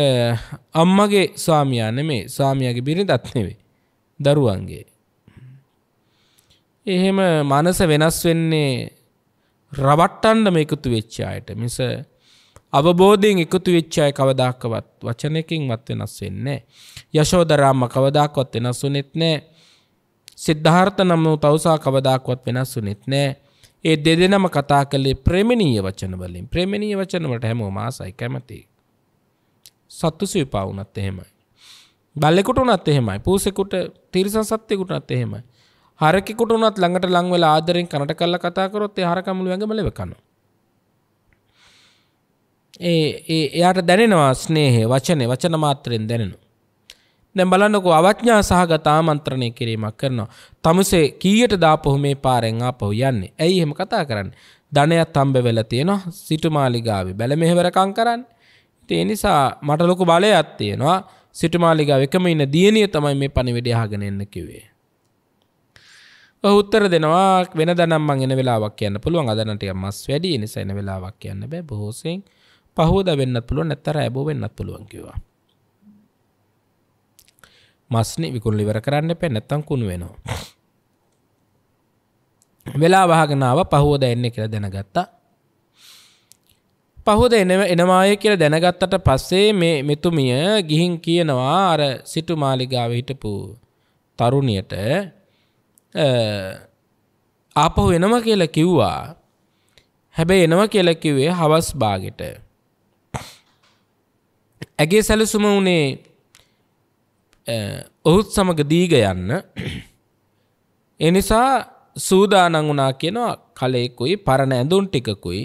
අම්මගේ ස්වාමයා නෙමේ ස්වාමියාගේ බිරිඳත් නෙවෙයි දරුවන්ගේ. එහෙම මනස වෙනස් වෙන්නේ රවට්ටන්න එකතු වෙච්ච අයට මිස අවබෝධයෙන් එකතු වෙච්ච අය කවදාකවත් වචනකින්වත් වෙනස් වෙන්නේ යශෝදරාම්ම කවදාකවත් වෙනස් වුනෙත් නෑ. සිද්ධාර්ථ නම් වූ තවසා කවදාකවත් වෙනස් වුනෙත් නෑ. ඒ දෙදෙනම කතා කළේ ප්‍රේමණීය වචන වලින් ප්‍රේමණීය වචන වලට හැමෝම ආසයි කැමතියි. සත්තු සවිපා වනත් එහෙමයි. බල්ලෙකුට උනත් එහෙමයි පූසෙකුට තිරිසන් සත්්‍යයකුටත් එහෙමයි. හරකිකුට උනත් ළඟට ලංවෙල ආදරෙන් කනට කල්ල කතාකරොත් හරකමුළු ඇඟමල වෙකනවා. ඒ එයාට දැනෙනවා ස්නේහය වචනය වචන මාත්‍රයෙන් දැනෙනු. දැම් බලන්නකු අවඥා සහගත ආමන්ත්‍රණය කිරීමක් කරනවා. තමුසේ කීයට දාපොහු මේ පාරෙන් ආපහු යන්නේ ඇයි හෙම කතා කරන්න. ධනයක් තම්බ වෙල තියෙනවා සිටුමාලිගාව බැල මෙහෙවරකං කරන්න ඒ නිසා මට ලොකු බලයක් තියෙනවා සිටුමාලිගාව එකම ඉන්න දියණිය තමයි මේ පණිවිඩය අහගෙන එන්න කිව්වේ. ඔහු උත්තර දෙනවා වෙන දනම් මං එන වෙලාවක් කියන්න පුළුවන් අද නම් ටිකක් මස් වැඩි ඒ නිසා එන වෙලාවක් කියන්න බෑ බොහෝසෙන් පහවදා වෙන්නත් පුළුවන් නැත්තර ඇබෝ වෙන්නත් පුළුවන් කිව්වා. මස්නේ විකුණු ඉවර කරන්න එපා නැත්තම් කුණු වෙනවා. වෙලා වහගෙන ආව පහවදා එන්නේ කියලා දැනගත්තා. පහුද එනව එනවාය කියලා දැනගත්තට පස්සේ මේ මෙතුමිය ගිහින් කියනවා අර සිටු මාලිගාවේ හිටපු තරුණියට ආපහු එනවා කියලා කිව්වා. හැබැයි එනවා කියලා කිව්වේ හවස් භාගෙට. ඇගේ සැලසුම උනේ ඔහුත් සමග දීග යන්න. ඒ නිසා සූදානම් වුණා කියනවා කලෙකුයි පරණ ඇඳුම් ටිකකුයි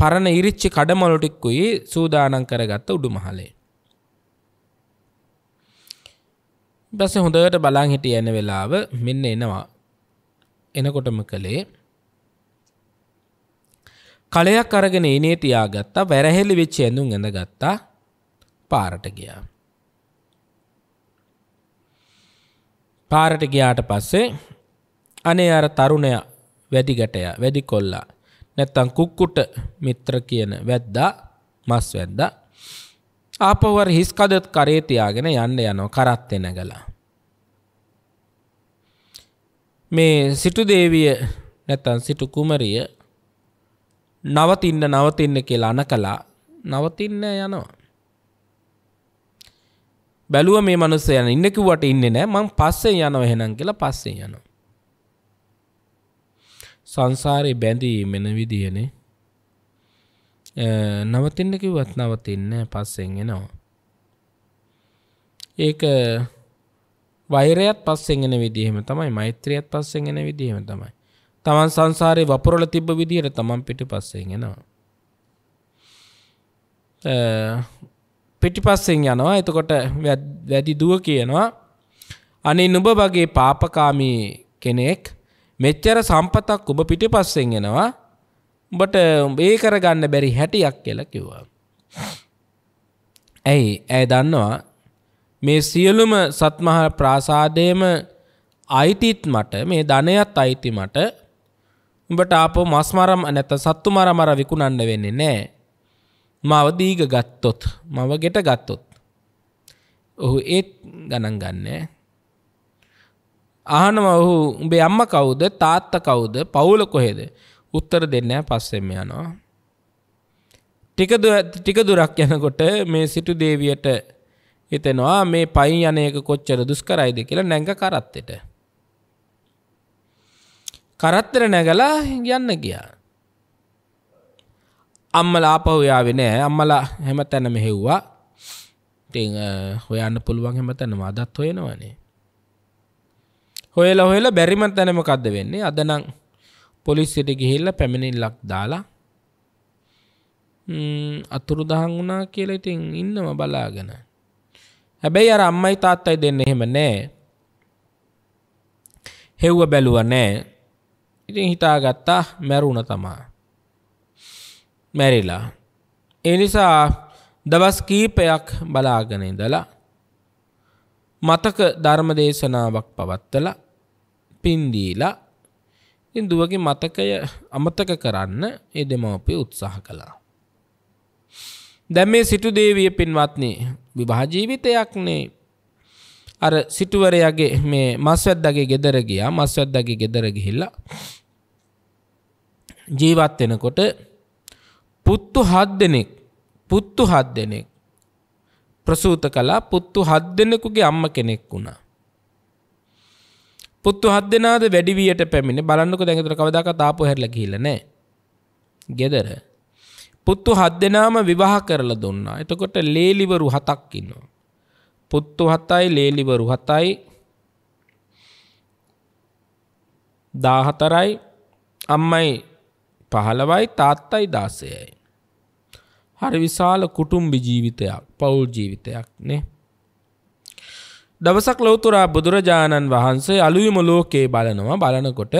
පරණ ඉරිච්චි කඩමලුටික්කුයි සූදානම් කරගත්ත උඩු මහලේ. බැස හොඳට බලාං හිටිය එන වෙලාව මෙන්න එනවා එනකොටම කළේ කලයක් අරගෙන ඒනේ තියාගත්තා වැරහෙලි වෙච්ච ඇඳුම් ඇඳගත්තා පාරට ගියා. පාරට ගියාට පස්සේ අනේ අර තරුණයා වැඩිගටයා වැඩි කොල්ලා නැත්තම් කුක්කුට මිත්‍ර කියන වැද්දා මස් වැද්දා ආපවර හිස්කදත් කරේ තියාගෙන යන්න යනවා කරත් එනගලා. මේ සිටු දේවිය නැත්තම් සිටු කුමරිය නවතින්න නවතින්න කියලා අන කලා නවතින්න යනවා. බැලුව මේ මනුස්සයන ඉන්න කිව්වට ඉන්නේ නෑ මං පස්සෙන් යනවා එහෙනම් කියලා පස්සෙන් යනවා. සංසාරය බැඳී මෙන විදිහනේ නවතින්න කිව්වත් නවතින්න පස්සෙන් එනවා. ඒක වෛරයත් පස්සෙන් එන විදිහම තමයි මෛත්‍රියත් පස්සෙන් එන විදිහම තමයි. තමන් සංසාරේ වපුරල තිබ්බ විදිහට තමන් පිටිපස්සෙන් එනවා. පිටිපස්සෙන් යනවා. එතකොට වැඩි දුව කියනවා අනේ නුඹ වගේ පාපකාමී කෙනෙක් මෙච්චර සම්පතක් ඔබ පිටිපස්සෙන් එනවා උඹට ඒ කරගන්න බැරි හැටියක් කියලා කිව්වා. ඇයි ඇය දන්නවා මේ සියලුම සත්මහා ප්‍රාසාදයේම අයිතිත් මට මේ ධනයත් අයිති මට උඹට ආපෝ මස් මරම් නැත සත්තු මර මර විකුණන්න වෙන්නේ නෑ මාව දීග ගත්තොත් මව ගෙට ගත්තොත් ඔහු ඒත් ගණන් ගන්නෑ අහනම ඔහු උඹේ අම්ම කවුද තාත්ත කවුද පවුල කොහෙද උත්තර දෙන්න පස්සෙම යනවා. ටික දුරක් යනකොට මේ සිටු දේවියට හිතෙනවා මේ පයින් යනයක කොච්චර දුස්කරයිද කියලා නැඟ කරත්තෙට. කරත්තර නැගලා යන්න ගියා. අම්මලා ආපහු යාවේ නෑ අම්මලා හැම තැනම හෙව්වා. ඉතින් හොයන්න පුළුවන් හැම තැනම අදත් හොයනවනේ. හොයලා හොයලා බැරිම තැන මොකද්ද වෙන්නේ? අද නම් පොලිසියට ගිහිල්ලා පැමිණිල්ලක් දාලා ම්ම් අතුරුදහන් වුණා කියලා ඉතින් ඉන්නම බලාගෙන. හැබැයි අර අම්මයි තාත්තයි දෙන්න එහෙම නෑ. හෙව්ව බැලුවා නෑ. ඉතින් හිතාගත්තා මැරුණ තමා. මැරිලා. ඒ නිසා දවස් කීපයක් බලාගෙන ඉඳලා මතක ධර්ම දේශනාවක් පවත්තලා පින්දීලා ඉතින් දුවගේ මතකය අමතක කරන්න ඒ දෙමව්පිය උත්සාහ කළා. දැන් මේ සිටු දේවිය පින්වත්නි විවාහ ජීවිතයක්නේ අර සිටුවරයාගේ මේ මස්වැද්දාගේ ගෙදර ගියා මස්වැද්දාගේ ගෙදර ගිහිල්ලා ජීවත් වෙනකොට පුත්තු 7 දෙනෙක් පුත්තු 7 දෙනෙක් ප්‍රසූත කළා පුත්තු 7 දෙනෙකුගේ අම්ම කෙනෙක් වුණා පුත්තු හත් දෙනාද වැඩිවියට පැමිණ බලන්නක දැඟතුර කවදක් තාපු හැරල කියලනෑ. ගෙදර. පුත්තු හත් දෙනාම විවාහ කරලා දුන්නා. එතකොට ලේලිවරු හතක් ඉන්නවා. පුත්තු හතයි ලේලිවරු හතයි දාහතරයි අම්මයි පහළවයි තාත්තයි දාසයයි. හරි විශාල කුටුම්බි ජීවිතයක් පවුල් ජීවිතයක් නේ. දවසක් ලොවතුරා බුදුරජාණන් වහන්සේ අලුයම ලෝකේ බලනවා බලනකොට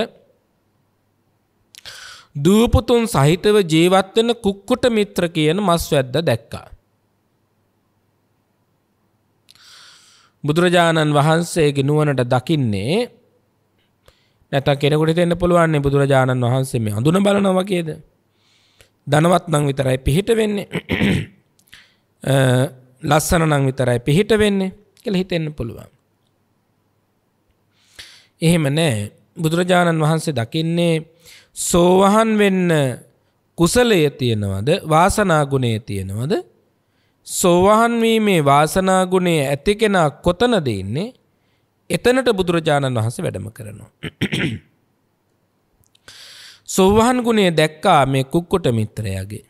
දූපතුන් සහිතව ජීවත්වෙන කුක්කුට මිත්‍ර කියන මස් වැද්ද දැක්කා. බුදුරජාණන් වහන්සේගේ නුවනට දකින්නේ නැත කෙනෙකුට එන්න පුළුවන්නේ බුදුරජාණන් වහන්සේ මේ හඳුන බලනව කියද. දනවත් නං විතරයි පිහිට වෙන්නේ ලස්සන නං විතරයි පිහිට වෙන්නේ කියලා හිතෙන්න පුළුවන්. එහෙම නෑ බුදුරජාණන් වහන්සේ දකින්නේ සෝවහන් වෙන්න කුසලය තියෙනවද වාසනා ගුණය තියෙනවද සෝවහන් වීමේ වාසනා ගුණය ඇති කෙනා කොතනද ඉන්නේ එතනට බුදුරජාණන් වහන්සේ වැඩම කරනවා සෝවහන් ගුණය දැක්කා මේ කුක්කුට මිත්‍රයාගේ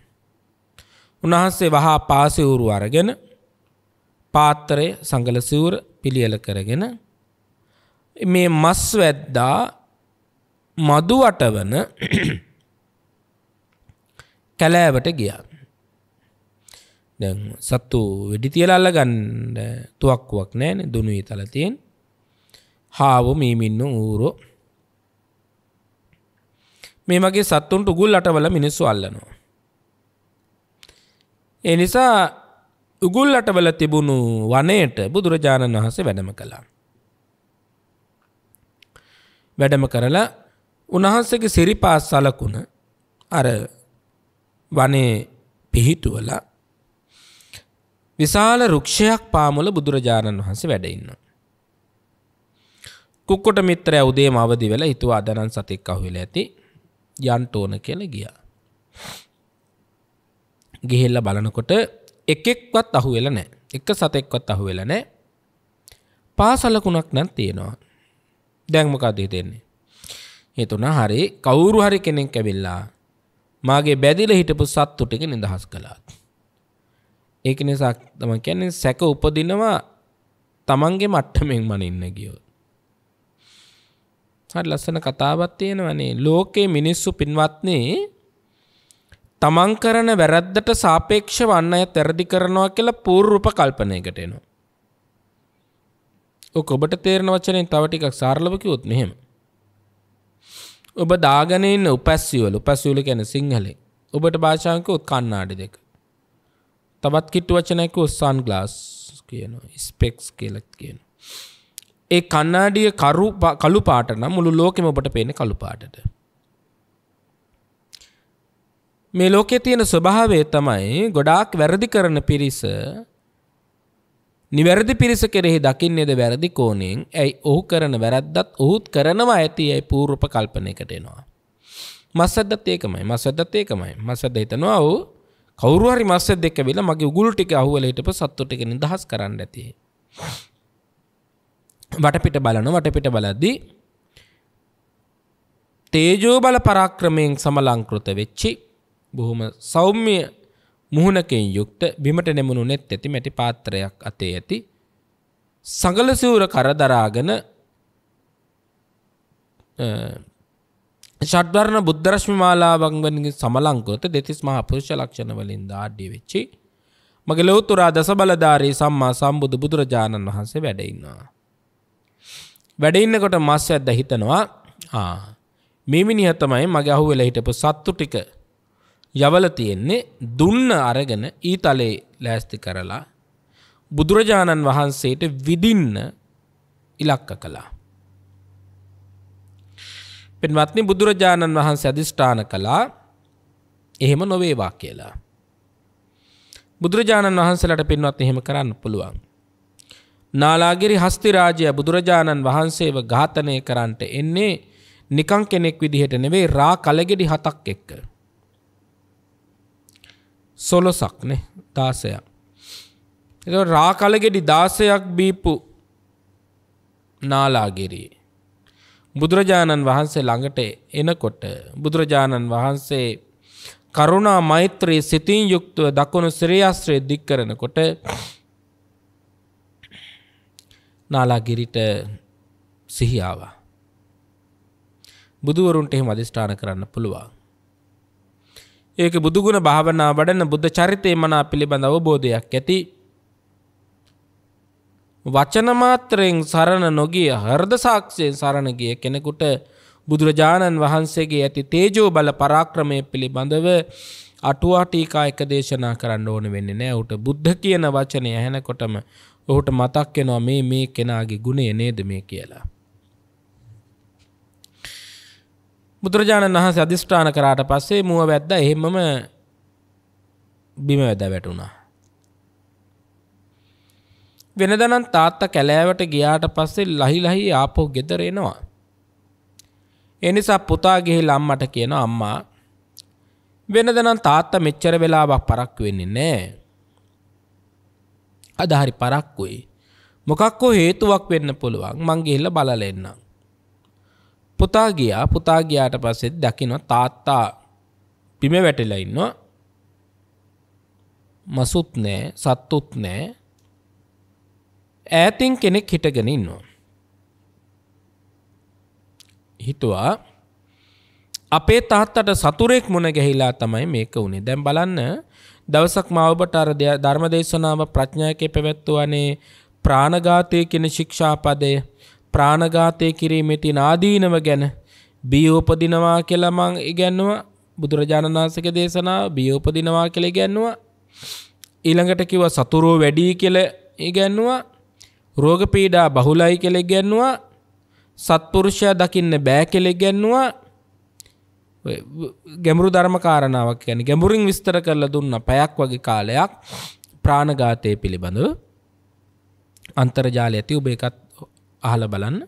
උන්වහන්සේ වහා පාසෙවුරු අරගෙන පාත්තරය සඟල සිවුර පිළියල කරගෙන මේ මස් වැද්දා මදු වටවන කැලෑවට ගියා. දැන් සත්තු වෙඩි තියලා අල්ලගන්න තුවක්කුවක් නැහැනේ දුනුයි තල තියෙන. හාව මීමින්නු ඌරෝ මේ මගේ සත්තුන්ට උගුල් අටවල මිනිස්සු අල්ලනවා. ඒ නිසා උගුල් අටවල තිබුණු වනයට බුදුරජාණන් වහන්සේ වැඩම කළා. වැඩම කරලා උන්වහන්සේගේ සිරිපාස් සලකුණ අර වනේ පිහිටුවල විශාල රුක්ෂයක් පාමුල බුදුරජාණන් වහන්සේ වැඩඉන්න. කුක්කොට මිත්‍රය උදේ මවදි වෙලා හිතුවා අදනන් සතෙක් අහුවෙල ඇති යන්ට ඕන කියලා ගියා. ගිහිල්ලා බලනකොට එකෙක්වත් අහු වෙලා නෑ එක සතෙක්වත් අහු වෙලා නෑ පාසලකුණක් නම් තියෙනවා දැන්මකදේ දෙන්නේ එතුන හරි කවුරු හරි කෙනෙක් ඇවිල්ලා මාගේ බැදිල හිටපු සත්තුටික නිදහස් කළාත් ඒක නිසා තම කියන්නේ සැක උපදිනවා තමන්ගේ මට්ටමෙන් මනින්න ගියෝ හරි ලස්සන කතාවක් තියෙනවනේ ලෝකේ මිනිස්සු පින්වත්නේ තමන් කරන වැරද්දට සාපේක්ෂ වන්න අය තැරදි කරනවා කියලා පූර්රුප කල්පනයකට එනවා. ඔක ඔබට තේරෙන වචනෙන් තව ටිකක් සරලව කිව්වොත් මෙහෙම. ඔබ දාගෙන ඉන්න උපැස්සියවල උපැස්සියවල කියන්නේ සිංහලෙන්. ඔබට භාෂාවෙන් කිව්වොත් කණ්ණාඩි දෙක. තවත් කිට්ටු වචනයක් කිව්වොත් සන්ග්ලාස් කියනවා. ස්පෙක්ස් කියලා කියනවා. ඒ කණ්ණාඩිය කරු කළු පාට නම් මුළු ලෝකෙම ඔබට පේන්නේ කළු පාටට. මේ ලෝකේ තියෙන ස්වභාවය තමයි ගොඩාක් වැරදි කරන පිරිස නිවැරදි පිරිස කෙරෙහි දකින්නේද වැරදි කෝණයෙන් ඇයි ඔහු කරන වැරද්දත් ඔහුත් කරනවා ඇති ඇයි පූර්වප කල්පනයකට එනවා මස්සද්දත් ඒකමයි මස්සද්දත් ඒකමයි මස්සද්ද හිතනවා ඔව් කවුරු හරි මස්සෙක් දෙක වෙලා මගේ උගුල් ටික අහුවල හිටප සත්තු ටික නිදහස් කරන්න ඇති වටපිට බලන වටපිට බලද්දී තේජෝ බල පරාක්‍රමයෙන් සමලංකృత වෙච්චි බොහොම සෞම්‍ය මුහුණකින් යුක්ත බිමට නෙමුණු නෙත් ඇති මැටි පාත්‍රයක් අතේ ඇති සඟලසිවුර කරදරාගෙන ෂඩ්වර්ණ බුද්ධරශ්මි මාලාවන්ගෙන් සමලංකృత දෙතිස් මහා පුරුෂ ලක්ෂණ වලින් දාඩ්‍ය වෙච්චි මගේ ලෞතුරා දසබලධාරී සම්මා සම්බුදු බුදුරජාණන් වහන්සේ වැඩ ඉන්නවා. වැඩ ඉන්නකොට මාස්සයද්ද හිතනවා ආ මේ මිනිහ තමයි මගේ අහුවෙලා හිටපු සත්තු ටික යවල තියෙන්නේ දුන්න අරගෙන ඊතලේ ලෑස්ති කරලා බුදුරජාණන් වහන්සේට විදින්න ඉලක්ක කළා. පෙන්වත්නි බුදුරජාණන් වහන්සේ අධිෂ්ඨාන කළා එහෙම නොවේවා කියලා. බුදුරජාණන් වහන්සේලාට පින්වත් එහෙම කරන්න පුළුවන්. නාලාගිරි හස්තිරාජය බුදුරජාණන් වහන්සේව ඝාතනය කරන්නට එන්නේ නිකං කෙනෙක් විදිහට නෙවෙයි රා කලගෙඩි හතක් එක්ක. සොලොසක් නේ දාසයක්. එ රාකලගෙඩි දාසයක් බීපු නාලාගෙරී. බුදුරජාණන් වහන්සේ ළඟට එනකොට බුදුරජාණන් වහන්සේ කරුණා මෛත්‍රී සිතින් යුක්තව දකුණු සිරියාස්ත්‍රයේ දික් කරනකොට නාලාගිරිට සිහියාවා. බුදුවරුන්ට එහෙම අධිෂ්ඨාන කරන්න පුළුවන්. ඒක බුදුගුණ භාවනා වඩන බුද්ධ චරිතය මනා පිළිබඳ අවබෝධයක් ඇති. වචන මාත්‍රයෙන් සරණ නොගිය හර්ද සාක්ෂයෙන් සරණ ගිය කෙනෙකුට බුදුරජාණන් වහන්සේගේ ඇති තේජෝ බල පරාක්‍රමය පිළිබඳව අටුවා ටීකා එක දේශනා කරන්න ඕන වෙන්නේ නෑ. උට බුද්ධ කියන වචනේ ඇහෙනකොටම ඔහුට මතක් වෙනවා මේ මේ කෙනාගේ ගුණය නේද මේ කියලා. බුදුරජාණන් වහන්සේ අධිෂ්ඨාන කරාට පස්සේ මුව වැද්ද එහෙමම බිම වැද වැටුණා. වෙනදනම් තාත්තා කැලෑවට ගියාට පස්සේ ලහි ලහි ආපහු ගෙදර එනවා. ඒ නිසා පුතා ගිහිල්ලා අම්මට කියන අම්මා වෙනදනම් තාත්තා මෙච්චර වෙලාවක් පරක්කු වෙන්නේ නැහැ. අද හරි පරක්කුයි. මොකක්කෝ හේතුවක් වෙන්න පුළුවන්. මං ගිහිල්ලා බලලා එන්නම්. පුතා ගියා පුතා ගියාට පස්සෙත් දකිනවා තාත්තා බිම වැටලා ඉන්නවා මසුත් නෑ සත්තුත් නෑ ඈතින් කෙනෙක් හිටගෙන ඉන්නවා හිතුවා අපේ තාත්තට සතුරෙක් මුණ ගැහිලා තමයි මේක උනේ දැම් බලන්න දවසක් මාවබට අර ධර්ම දේශනාව ප්‍රඥායකය පැවැත්තුවනේ ප්‍රාණගාතය කෙන ශික්ෂාපදය ප්‍රාණඝාතය කිරීමේ තියෙන ආදීනව ගැන බිය උපදිනවා කියලා මං ඉගැන්නුවා බුදුරජාණන් වහන්සේගේ දේශනාව බිය උපදිනවා කියලා ඉගැන්නුවා ඊළඟට කිව්වා සතුරෝ වැඩි කියලා ඉගැන්නුවා රෝග පීඩා බහුලයි කියලා ඉගැන්නුවා සත්පුරුෂයා දකින්න බෑ කියලා ඉගැන්නුවා ගැඹුරු ධර්ම කාරණාවක් කියන්නේ ගැඹුරින් විස්තර කරලා දුන්න පැයක් වගේ කාලයක් ප්‍රාණඝාතය පිළිබඳව අන්තර්ජාලය ඇති ඔබ එකත් අහල බලන්න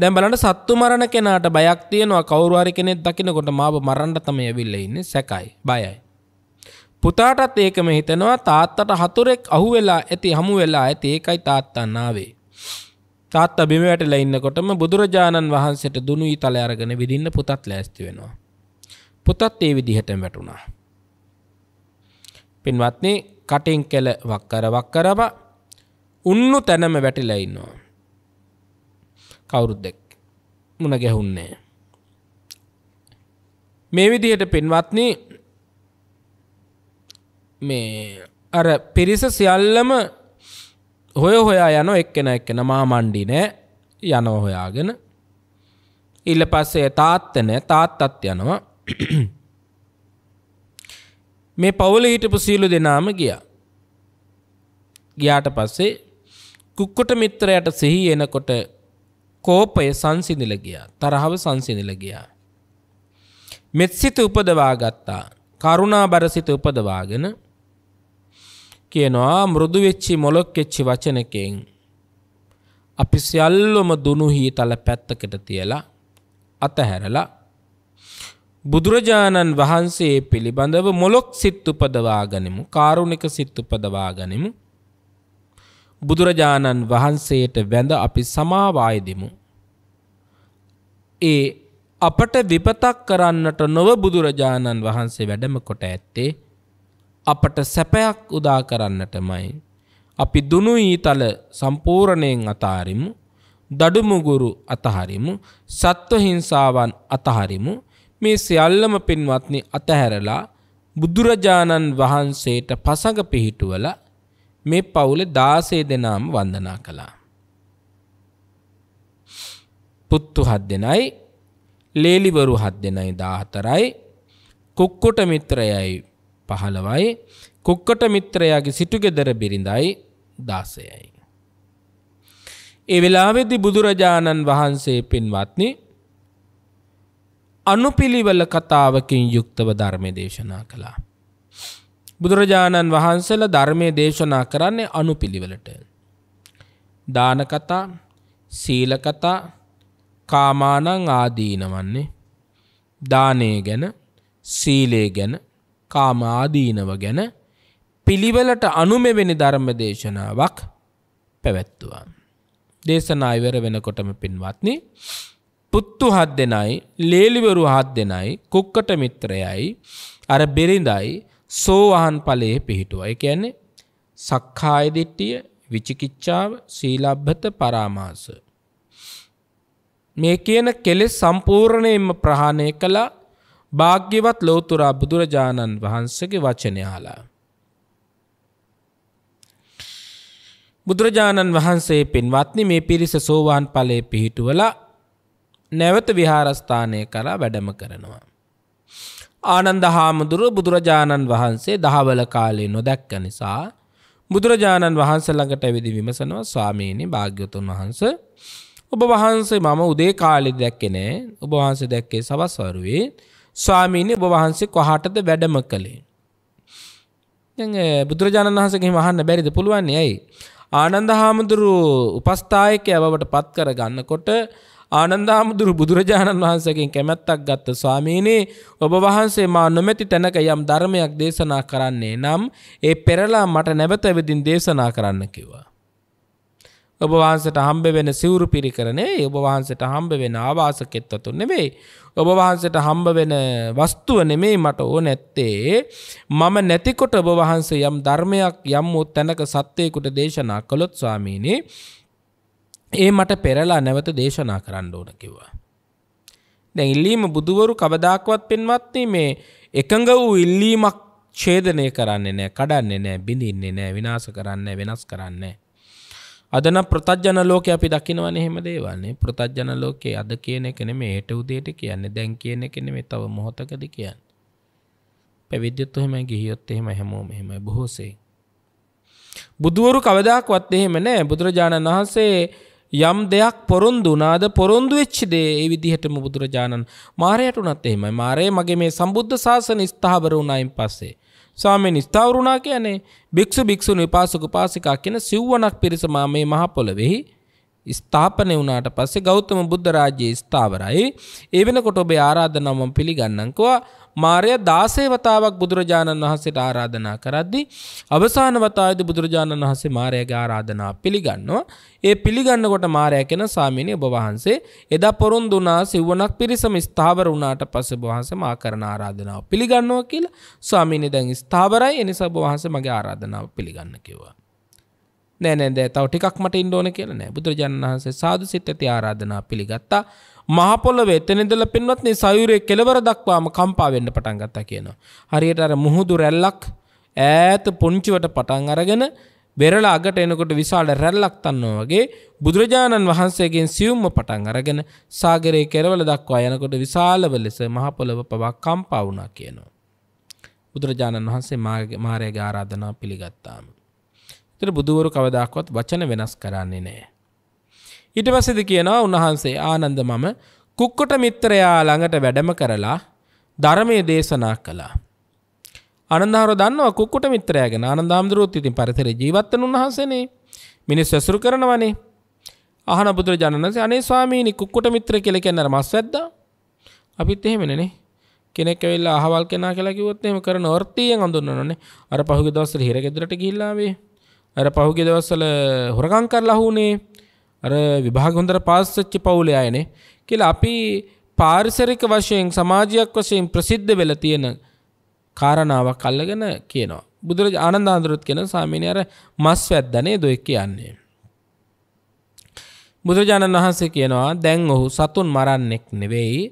දැන් බලන්න සත්තු මරණ කෙනාට බයක් තියෙනවා කවුරු හරි කෙනෙක් දකිනකොට මාව මරන්න තමයි ඇවිල්ලා ඉන්නේ සැකයි බයයි පුතාටත් ඒකම හිතෙනවා තාත්තට හතුරෙක් අහුවෙලා ඇති හමු වෙලා ඇති ඒකයි තාත්තා නාවේ තාත්තා බිම වැටලා ඉන්නකොටම බුදුරජාණන් වහන්සේට දුනු ඊතල අරගෙන විදින්න පුතත් ලෑස්ති වෙනවා පුතත් ඒ විදිහටම වැටුණා පින්වත්නි කටින් කෙල වක්කර වක්කරව උන්නු තැනම වැටිලා ඉන්නවා කවුරුද්දෙක් මුණ ගැහුන්නේ. මේ විදිහට පෙන්වත්න මේ අර පිරිස සියල්ලම හොය හොයා යන එක්කෙන එක්කෙන මා මණ්ඩි නෑ යනව හොයාගෙන ඉල්ල පස්සේ තාත්තන තාත්තත් යනවා මේ පවුල හිටපු සීලු දෙනාම ගියා ගියාට පස්සේ කුක්කොට මිත්‍රයට සිහි එනකොට කෝපය සංසිඳිල ගියා. තරහව සංසිඳිල ගියා. මෙත්සිත උපදවා ගත්තා. කරුණාබර සිත උපදවාගෙන කියනවා මෘදු වෙච්චි මොලොක් වෙච්චි වචනකෙන් අපි සියල්ලම දුනුහි තල පැත්තකට තියලා අතහැරලා බුදුරජාණන් වහන්සේ පිළිබඳව මොලොක් සිත් උපදවා ගනිමු කාරුණික සිත් උපදවා ගනිමු බුදුරජාණන් වහන්සේට වැඳ අපි සමාවාය දෙමු. ඒ අපට විපතක් කරන්නට නොව බුදුරජාණන් වහන්සේ වැඩම කොට ඇත්තේ අපට සැපයක් උදා කරන්නටමයි. අපි දුනුයි තල සම්පූර්ණයෙන් අතාරිමු දඩුමුගුරු අතහරිමු සත්ව හිංසාවන් අතහරිමු මේ සියල්ලම පින්වත්නි අතහැරලා බුදුරජාණන් වහන්සේට පසඟ පිහිටුවලා මේ පවුලේ 16 දෙනාම වන්දනා කළා. පුත්තු 7 දෙනයි, ලේලිවරු 7 දෙනයි 14යි, කුක්කුට මිත්‍රයයි 15යි, කුක්කට මිත්‍රයාගේ සිටුගෙදර බිරිඳයි 16යි. ඒ වෙලාවේදී බුදුරජාණන් වහන්සේ පින්වත්නි අනුපිළිවෙල කතාවකින් යුක්තව ධර්ම දේශනා කළා. බුදුරජාණන් වහන්සේලා ධර්මයේ දේශනා කරන්නේ අනුපිළිවෙලට. දාන කතා, සීල කතා, කාමානං ආදීනවන්නේ. දානයේ ගැන, සීලයේ ගැන, කාම ආදීනව ගැන පිළිවෙලට අනුමෙවෙනි ධර්ම දේශනාවක් පැවැත්තුවා. දේශනා ඉවර වෙනකොටම පින්වත්නි පුත්තු හත් දෙනයි, ලේලිවරු හත් දෙනයි, කුක්කට මිත්‍රයයි, අර බිරිඳයි සෝවාන් ඵලයේ පිහිටුවා. ඒ කියන්නේ සක්කාය දිට්ඨිය, විචිකිච්ඡාව, සීලබ්බත පරාමාස. මේ කියන කෙලෙස් සම්පූර්ණයෙන්ම ප්‍රහාණය කළා භාග්‍යවත් ලෝතුරා බුදුරජාණන් වහන්සේගේ වචනය අහලා. බුදුරජාණන් වහන්සේ පින්වත්නි මේ පිරිස සෝවාන් ඵලයේ පිහිටුවලා නැවත විහාරස්ථානය කරා වැඩම කරනවා. ආනන්ද හාමුදුරුව බුදුරජාණන් වහන්සේ දහවල කාලේ නොදැක්ක නිසා බුදුරජාණන් වහන්ස ළඟට ඇවිදි විමසනවා ස්වාමීණි භාග්‍යතුන් වහන්ස ඔබ වහන්සේ මම උදේ කාලෙ දැක්කෙනෑ ඔබ වහන්සේ දැක්කේ සවස්වරුවේ ස්වාමීණි ඔබ වහන්සේ කොහටද වැඩම කළේ බුදුරජාණන් වහන්සගේ මහන්න බැරිද පුළුවන් යයි ආනන්ද හාමුදුරු උපස්ථායකය බවට පත් කර ගන්නකොට ආනන්දාමුදුරු බුදුරජාණන් වහන්සේගෙන් කැමැත්තක් ගත්ත ස්වාමීනි ඔබ වහන්සේ මා නොමැති තැනක යම් ධර්මයක් දේශනා කරන්නේ නම් ඒ පෙරලා මට නැවත වෙදින් දේශනා කරන්න කිව්වා. ඔබ වහන්සට හම්බ වෙන සිවුරු පිරිකරනේ ඔබ වහන්සට හම්බ වෙන ආවාසකෙත්වතු නෙවෙයි. ඔබ වහන්සට හම්බ වෙන වස්තුව නෙමෙයි මට ඕ නැත්තේ. මම නැතිකොට ඔබ වහන්සේ යම් ධර්මයක් යම් උත් තැනක සත්‍යයකුට දේශනා කළොත් ස්වාමීනි ඒ මට පෙරලා නැවත දේශනා කරන්න ඕන කිව්වා. දැන් ඉල්ලීම බුදුවරු කවදාක්වත් පෙන්වත්නේ මේ එකඟ වූ ඉල්ලීමක් ඡේදනය කරන්නේ නැහැ, කඩන්නේ නැහැ, බිඳින්නේ නැහැ, විනාශ කරන්නේ වෙනස් කරන්නේ අදන ප්‍රතජන ලෝකෙ අපි දකිනවනේ එහෙම දේවල් නේ ප්‍රතජන ලෝකේ අද කියන එක නෙමෙයි හෙට උදේට කියන්නේ දැන් කියන එක නෙමෙයි තව මොහොතකදී කියන්නේ පැවිද්දත් එහෙමයි ගිහියොත් එහෙමයි හැමෝම එහෙමයි බොහෝසේ බුදුවරු කවදාකවත් එහෙම නැහැ බුදුරජාණන් වහන්සේ යම් දෙයක් පොරොන්දු නාද පොරොන්දු වෙච්චිදේ ඒ විදිහටම බුදුරජාණන් මාරයට වනත් එහෙමයි මාරය මගේ මේ සම්බුද්ධ ශාසන ස්ථාවර වුණයින් පස්සේ. ස්වාමෙන් ස්ථාවරුණා කියන්නේ භික්ෂු භික්ෂුන් විපාසක පාසිකා කියන සිව්වනක් පිරිස මා මේ මහ පොළොවේහි ස්ථාපනය වුණාට පස්සේ ගෞතම බුද්ධ රාජ්‍යයේ ස්ථාවරයි. ඒ වෙනකොට ඔබේ ආරාධනාව මම පිළිගන්නම්කෝ. මාර්යා 16 වතාවක් බුදුරජාණන් වහන්සේට ආරාධනා කරද්දී අවසාන වතාවේදී බුදුරජාණන් වහන්සේ මාර්යාගේ ආරාධනාව පිළිගන්නවා. ඒ පිළිගන්නකොට මාර්යා කියන ස්වාමීනි ඔබ වහන්සේ එදා පොරොන්දු වුණා සිවණක් පිරිසම ස්ථාවර වුණාට පස්සේ ඔබ වහන්සේ මා කරන ආරාධනාව පිළිගන්නවා කියලා ස්වාමීනි දැන් ස්ථාවරයි. ඒ නිසා ඔබ වහන්සේ මගේ ආරාධනාව පිළිගන්න කිව්වා. නෑනෑ දෑ තව ටිකක් මට ඉන්ඩෝන කියලන බුදුරජන් වහන්සේ සාදු සිත් ඇති ආරාධනා පිළිගත්තා මහපොල වෙත්තනෙදල පින්වත්නේ සයුරය කෙලවර දක්වාම කම්පාවෙන්න පටන් ගත්තා කියනවා. හරියට අර මුහුදු රැල්ලක් ඈත පුංචිවට පටන් අරගෙන වෙරළ අගට එනකොට විශාල රැල්ලක් තන්නවා වගේ බුදුරජාණන් වහන්සේගෙන් සියුම්ම පටන් අරගෙන සාගරයේ කෙරවල දක්වා යනකොට විශාලව ලෙස මහපොළව පවා කම්පා වුණා කියනවා. බුදුරජාණන් වහන්සේ මාර්යාගේ ආරාධනා පිළිගත්තාම. එතකොට බුදුවරු කවදාකවත් වචන වෙනස් කරන්නේ නැහැ. ඊට පස්සේද කියනවා උන්වහන්සේ ආනන්ද මම කුක්කොට මිත්‍රයා ළඟට වැඩම කරලා ධර්මයේ දේශනා කළා. ආනන්දහරු දන්නවා කුක්කොට මිත්‍රයා ගැන. ආනන්දහාමුදුරුවෝත් ඉතින් පරිසර ජීවත් වෙන උන්වහන්සේනේ. මිනිස් ඇසුරු කරනවනේ. අහන බුදුරජාණන් වහන්සේ අනේ ස්වාමීනි කුක්කොට මිත්‍ර කියලා කියන්නේ අර මස්වැද්දා. අපිත් එහෙමනේ නේ. කෙනෙක් ඇවිල්ලා අහවල් කෙනා කියලා කිව්වොත් එහෙම කරන වෘත්තියෙන් හඳුන්වනවනේ. අර පහුගිය දවස්වල හිරගෙදරට ගිහිල්ලා ආවේ. අර පහුගේ දවස්සල හොරකං කරලා හුනේ අර විභාග හොඳට පාස්සච්චි පවුලේ අයනේ කියලා අපි පාරිසරික වශයෙන් සමාජයක් වශයෙන් ප්‍රසිද්ධ වෙලා තියෙන කාරණාවක් අල්ලගෙන කියනවා. බුදුරජ ආනන්ද ආන්දරුත් කියන සාමීනය අර මස් වැද්දනේ දොය කියන්නේ. බුදුරජාණන් වහන්සේ කියනවා දැන් ඔහු සතුන් මරන්නෙක් නෙවෙයි.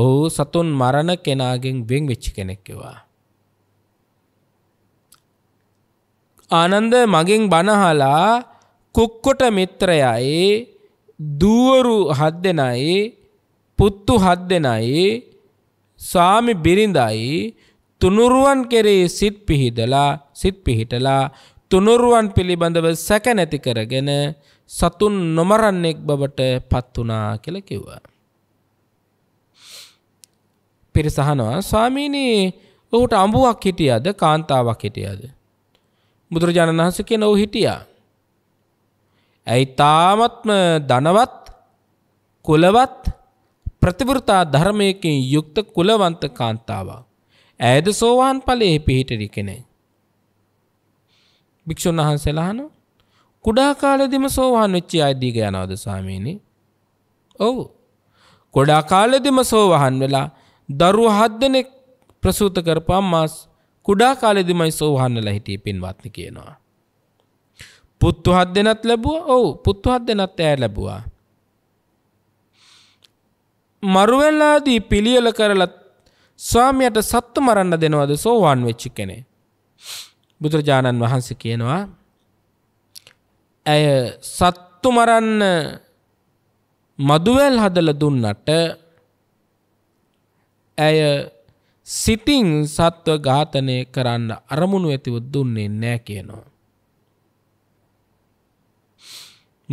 ඔහු සතුන් මරණ කෙනාගෙන් වෙන් වෙච්ච කෙනෙක් කියලා. ආනන්ද මගෙන් බනහලා කුක්කොට මිත්‍රයයි දුවරු හත් දෙනයි පුත්තු හත් දෙනයි ස්වාමි බිරිඳයි තුනුරුවන් කෙරේ සිත් පිහිදලා සිත් පිහිටලා තුනුරුවන් පිළිබඳව සැක නැති කරගෙන සතුන් නොමරන්නෙක් බවට පත් වුණා කියලා කිව්වා. පිරිස අහනවා ස්වාමීනි ඔහුට අඹුවක් හිටියද කාන්තාවක් හිටියද? බුදුරජාණන් වහන්ස කිය නොව හිටියා. ඇයි තාමත්ම දනවත් කුලවත් ප්‍රතිවෘතා ධර්මයකින් යුක්ත කුලවන්ත කාන්තාව. ඇයද සෝවාන් පලෙහි පිහිටරි කෙනෙ. භික්‍ෂූන් වහන්සේලාහන කුඩා කාලදිම සෝවාන් වෙච්චි අයිදීග යනවද සාමීනි ඔවු කොඩා කාලෙදිම සෝවහන් වෙලා දරු හද්දනෙක් ප්‍රසූත කරපම් මස් කුඩා කාලෙදිමයි සෝහන්නලා හිටියේ පින්වත්නි කියනවා. පුත්තු හත් දෙනත් ලැබුවා. ඔව් පුත්තු හත් දෙනත් ඈ ලැබුවා. මරුවෙලාදී පිළියෙල කරලා ස්වාමියට සත්තු මරන්න දෙනවද සෝවාන් වෙච්ච කෙනේ. බුදුරජාණන් වහන්සේ කියනවා ඇය සත්තු මරන්න මදුවැල් හදල දුන්නට ඇය සිතින් සත්ව ඝාතනය කරන්න අරමුණු ඇතිව දුන්නේ නෑ කියනවා.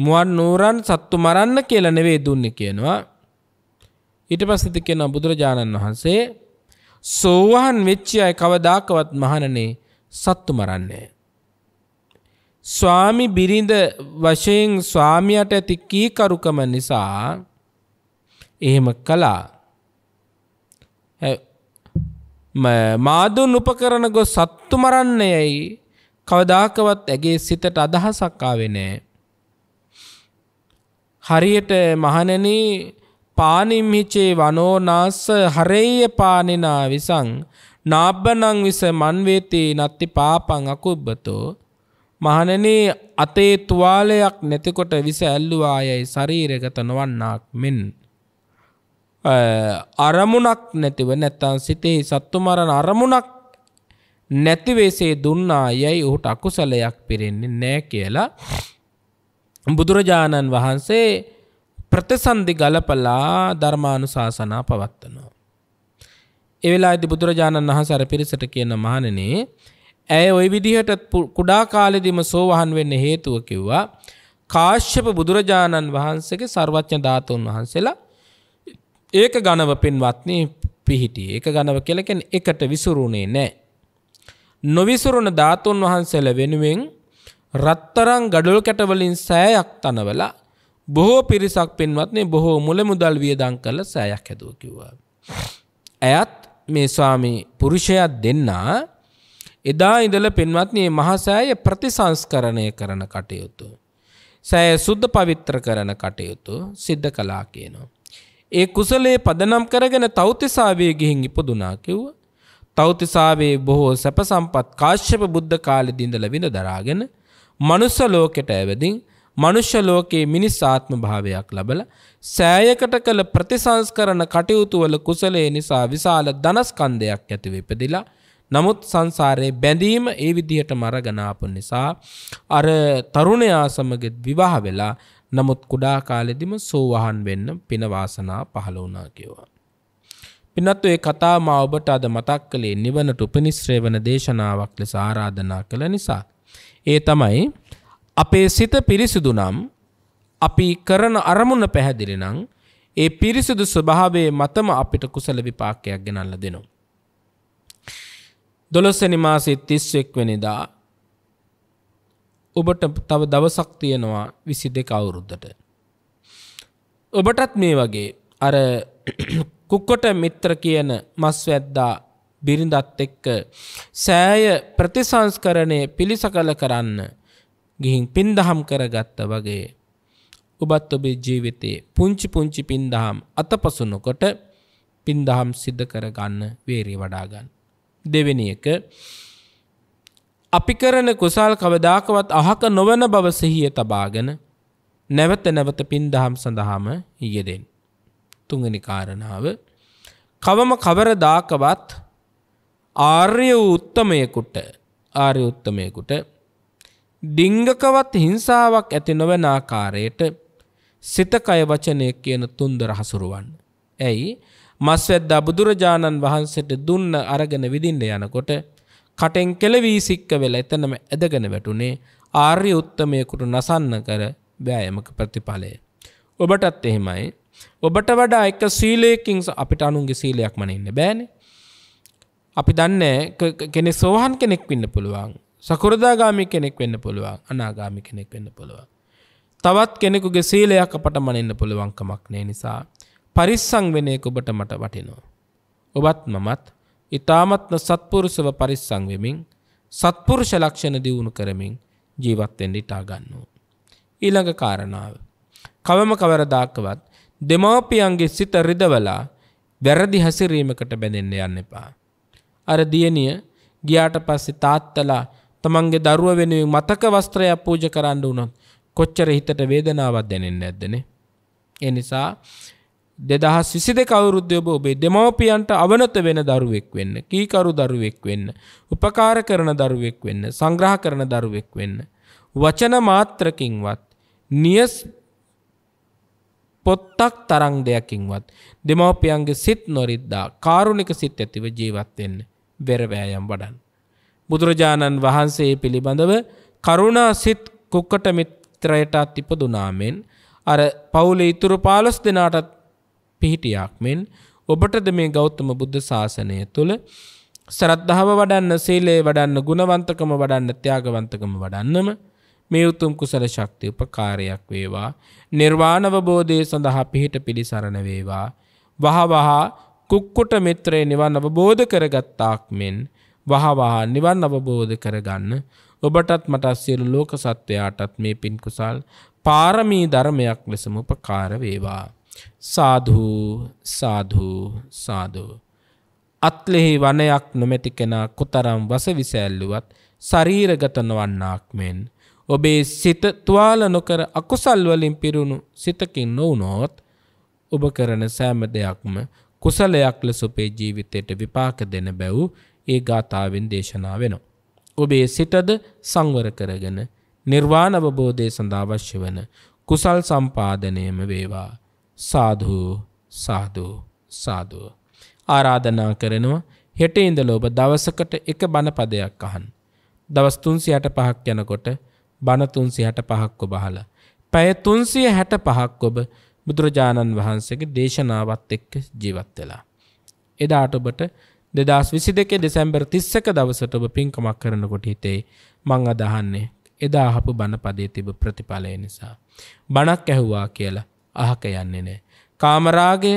මුවන් නූරන් සත්තු මරන්න කියලා නෙවේ දුන්නේ කියනවා. ඊට පස්සේ කියන බුදුරජාණන් වහන්සේ සෝවහන් වෙච්ච අය කවදාකවත් මහණනේ සත්තු මරන්නේ. ස්වාමි බිරිඳ වශයෙන් ස්වාමියාට ඇති කීකරුකම නිසා එහෙම කළා. මාදුන් උපකරන ගොස් සත්තු මරන්නේයයි කවදාකවත් ඇගේ සිතට අදහසක් ආවෙනෑ. හරියට මහණෙන පානිම්හිචේ වනෝනාස හරෙය පානිනා විසං නාබ්බනං විස මන්වේතී නත්ති පාපං අකුබ්බතෝ මහණෙන අතේ තුවාලයක් නැතිකොට විස ඇල්ලුවායයි ශරීරගත නොවන්නාක් මෙන්. අරමුණක් නැතිව නැත්තන් සිතේ සත්තු මරණ අරමුණක් නැතිවේසේ දුන්නා යැයි ඔහුට අකුසලයක් පිරෙන්නේ නෑ කියලා බුදුරජාණන් වහන්සේ ප්‍රතිසන්ධි ගලපලා ධර්මානු ශාසනා පවත්වනවා. එවෙලා ඇති බුදුරජාණන් වහන්සර පිරිසට කියන මහණනේ ඇය ඔය විදිහට කුඩා කාලෙදිම සෝවහන් වෙන්න හේතුව කිව්වා කාශ්‍යප බුදුරජාණන් වහන්සේගේ සර්වච්ඥ ධාතුන් වහන්සේලා ඒක ගණව පින්වත්නි පිහිටි ඒක ගණව කෙලකෙන් එකට විසුරුණේ නෑ. නොවිසුරුණ ධාතුන් වහන්සේල වෙනුවෙන් රත්තරං ගඩොල් කැටවලින් සෑයක් තනවල බොහෝ පිරිසක් පින්වත්නේ බොහෝ මුල මුදල් වියදං කළ සෑයක් හැදුව කිව්වා. ඇයත් මේ ස්වාමී පුරුෂයත් දෙන්නා එදා ඉඳල පින්වත්නයේ මහසෑය ප්‍රතිසංස්කරණය කරන කටයුතු. සෑය සුද්ධ පවිත්‍ර කරන කටයුතු සිද්ධ කලා කියනවා. ඒ කුසලයේ පදනම් කරගෙන තෞතිසාවේ ගිහින් ඉපදුනා කිව්වා. තෞතිසාවේ බොහෝ සැප සම්පත් කාශ්‍යප බුද්ධ කාලෙදී ඉඳලා විඳ දරාගෙන මනුස්ස ලෝකෙට ඇවිදින් මනුෂ්‍ය ලෝකයේ මිනිස් ආත්ම භාවයක් ලැබලා සෑයකට කළ ප්‍රතිසංස්කරණ කටයුතු වල කුසලයේ නිසා විශාල ධනස්කන්ධයක් ඇතිව ඉපදිලා නමුත් සංසාරයේ බැඳීම ඒ විදිහටම අරගෙන ආපු නිසා අර තරුණයා සමග විවාහ වෙලා නමුත් කුඩා කාලෙදිම සෝවහන් වෙන්න පිනවාසනා පහළ වනා කිව්වා. පිනත්තු ඒ කතා මා ඔබට අද මතක් කළේ නිවනට උපනිශ්‍රේ වන දේශනාවක් ලෙස ආරාධනා කළ නිසා. ඒ තමයි අපේ සිත පිරිසිදු නම් අපි කරන අරමුණ පැහැදිලි නම් ඒ පිරිසිදු ස්වභාවයේ මතම අපිට කුසල විපාකයක් ගෙනල්ල දෙනවා. දොළොස්සනි මාසේ තිස්වෙක් වෙනිදා ඔබට තව දවසක් තියෙනවා විසි දෙක අවුරුද්ධට. ඔබටත් මේ වගේ අර කුක්කොට මිත්‍ර කියන මස් වැද්දා බිරිඳත් එක්ක සෑය ප්‍රතිසංස්කරණය පිළිසකල කරන්න ගිහින් පින්දහම් කරගත්ත වගේ ඔබත් ඔබේ ජීවිතේ පුංචි පුංචි පින්දහම් අතපසුනකොට පින්දහම් සිද්ධ කරගන්න වේරී වඩාගන්න. දෙවෙනි එක අපි කරන කුසල් කවදාකවත් අහක නොවන බව සිහිය තබාගෙන නැවත නැවත පින් දහම් සඳහාම යෙදෙන්. තුංගනි කාරණාව කවම කවරදාකවත් ආර්ය උත්තමයකුට ආර්ය උත්තමයකුට ඩිංගකවත් හිංසාවක් ඇති නොවන ආකාරයට සිත කය වචනය කියන තුන්දර හසුරුවන්න. ඇයි මස්වැද්දා බුදුරජාණන් වහන්සේට දුන්න අරගෙන විඳින්න යනකොට කටෙන් කෙලවී සික්ක වෙලා එතනම ඇදගෙන වැටුනේ ආර්ය උත්තමයකුට නසන්න කර බෑයමක ප්‍රතිඵලය. ඔබටත් එහෙමයි. ඔබට වඩා එක සීලයකින් අපිට අනුන්ගේ සීලයක් මනඉන්න බෑන. අපි දන්න කෙනෙ සෝහන් කෙනෙක් වෙන්න පුළුවන් සකෘදාගාමි කෙනෙක් වෙන්න පුළුවන් අනාගාමි කෙනෙක් වෙන්න පුළුවන්. තවත් කෙනෙකුගේ සීලයක් අපට මනන්න පුළුවන්කමක් නේ නිසා පරිස්සං වෙනය ඔබට මට වටිනෝ. ඔබත් මමත් ඉතාමත්ම සත්පුරුෂව පරිස්සං වෙමින් සත්පුරුෂ ලක්ෂණ දියුණු කරමින් ජීවත්වෙන්ට ඉටා ගන්නවා. ඊළඟ කාරණාව. කවම කවරදාකවත් දෙමෝපියන්ගේ සිත රිදවලා වැරදි හැසිරීමකට බැඳෙන්න යන්න එපා. අර දියණිය ගියාට පස්සේ තාත්තලා තමන්ගේ දරුව වෙනුවෙන් මතක වස්ත්‍රයක් පූජ කරන්න වුණොත් කොච්චර හිතට වේදනාවක් දැනෙන්නේ නැද්දනේ. ඒ නිසා දෙදහස් විසි දෙකවුරුද්‍ය ඔබ ඔබේ දෙමවපියන්ට අවනත වෙන දරුවෙක් වෙන්න කීකරු දරුවෙක් වෙන්න උපකාර කරන දරුවෙක් වෙන්න සංග්‍රහ කරන දරුවෙක් වෙන්න වචන මාත්‍රකින්වත් නියස් පොත්තක් තරං දෙයකින්වත් දෙමවපියන්ගේ සිත් නොරිද්දා කාරුණික සිත් ඇතිව ජීවත්වෙන්න බෙරවෑයම් වඩන් බුදුරජාණන් වහන්සේ පිළිබඳව කරුණා සිත් කුක්කට මිත්‍රයටත් ඉපදුනාමෙන් අර පවුල ඉතුරු පාලොස් දෙනාටත් පිහිටියක් මෙන් ඔබටද මේ ගෞතම බුද්ධ ශාසනය තුළ සරද්ධාව වඩන්න සීලේ වඩන්න ගුණවන්තකම වඩන්න ත්‍යාගවන්තකම වඩන්නම මේ උතුම් කුසල ශක්තිය උපකාරයක් වේවා නිර්වාණවබෝධය සඳහා පිහිට පිළිසරණ වේවා වහවහා කුක්කුට මිත්‍රය නිවන් අවබෝධ කරගත්තාක් මෙන් වහවහා නිවන් අවබෝධ කරගන්න ඔබටත් මටත් සියලු ලෝක සත්වයාටත් මේ පින් කුසල් පාරමී ධර්මයක් ලෙසම උපකාර වේවා සාධූ සාධූ සාධූ. අත්ලෙහි වනයක් නොමැති කෙනා කොතරම් වසවිසැල්ලුවත් ශරීරගත නොවන්නාක් මෙන්. ඔබේ සිත තුවාල නොකර අකුසල්වලින් පිරුණු සිතකින් නොවනොත් ඔබ කරන සෑම දෙයක්ම කුසලයක් ලෙස ඔබේ ජීවිතයට විපාක දෙන බැව් ඒ ගාථාවෙන් දේශනා වෙනවා. ඔබේ සිතද සංවර කරගෙන නිර්වාණ අවබෝධය සඳහා අවශ්‍ය වන කුසල් සම්පාදනයම වේවා. සාධූ සාධූ සාධුව. ආරාධනා කරනවා හෙට ඉඳල ඔබ දවසකට එක බණපදයක් අහන්. දවස් තුන්සි හට පහක් යනකොට බණතුන්සි හට පහක්කො බහල. පැය තුන්සිය හැට පහක් ඔබ බුදුරජාණන් වහන්සේගේ දේශනාවත් එක්ක ජීවත් වෙලා. එදාට ඔබට දෙදස් විසි දෙකේ දෙසැම්බර් තිස්සක දවසට ඔබ පින්කමක් කරනකොට හිතේ මං අදහන්නේ එදා අහපු බණපදේ තිබ ප්‍රතිඵලය නිසා. බණක් ඇහුවා කියලා අහක යන්නේ නෑ. කාමරාගය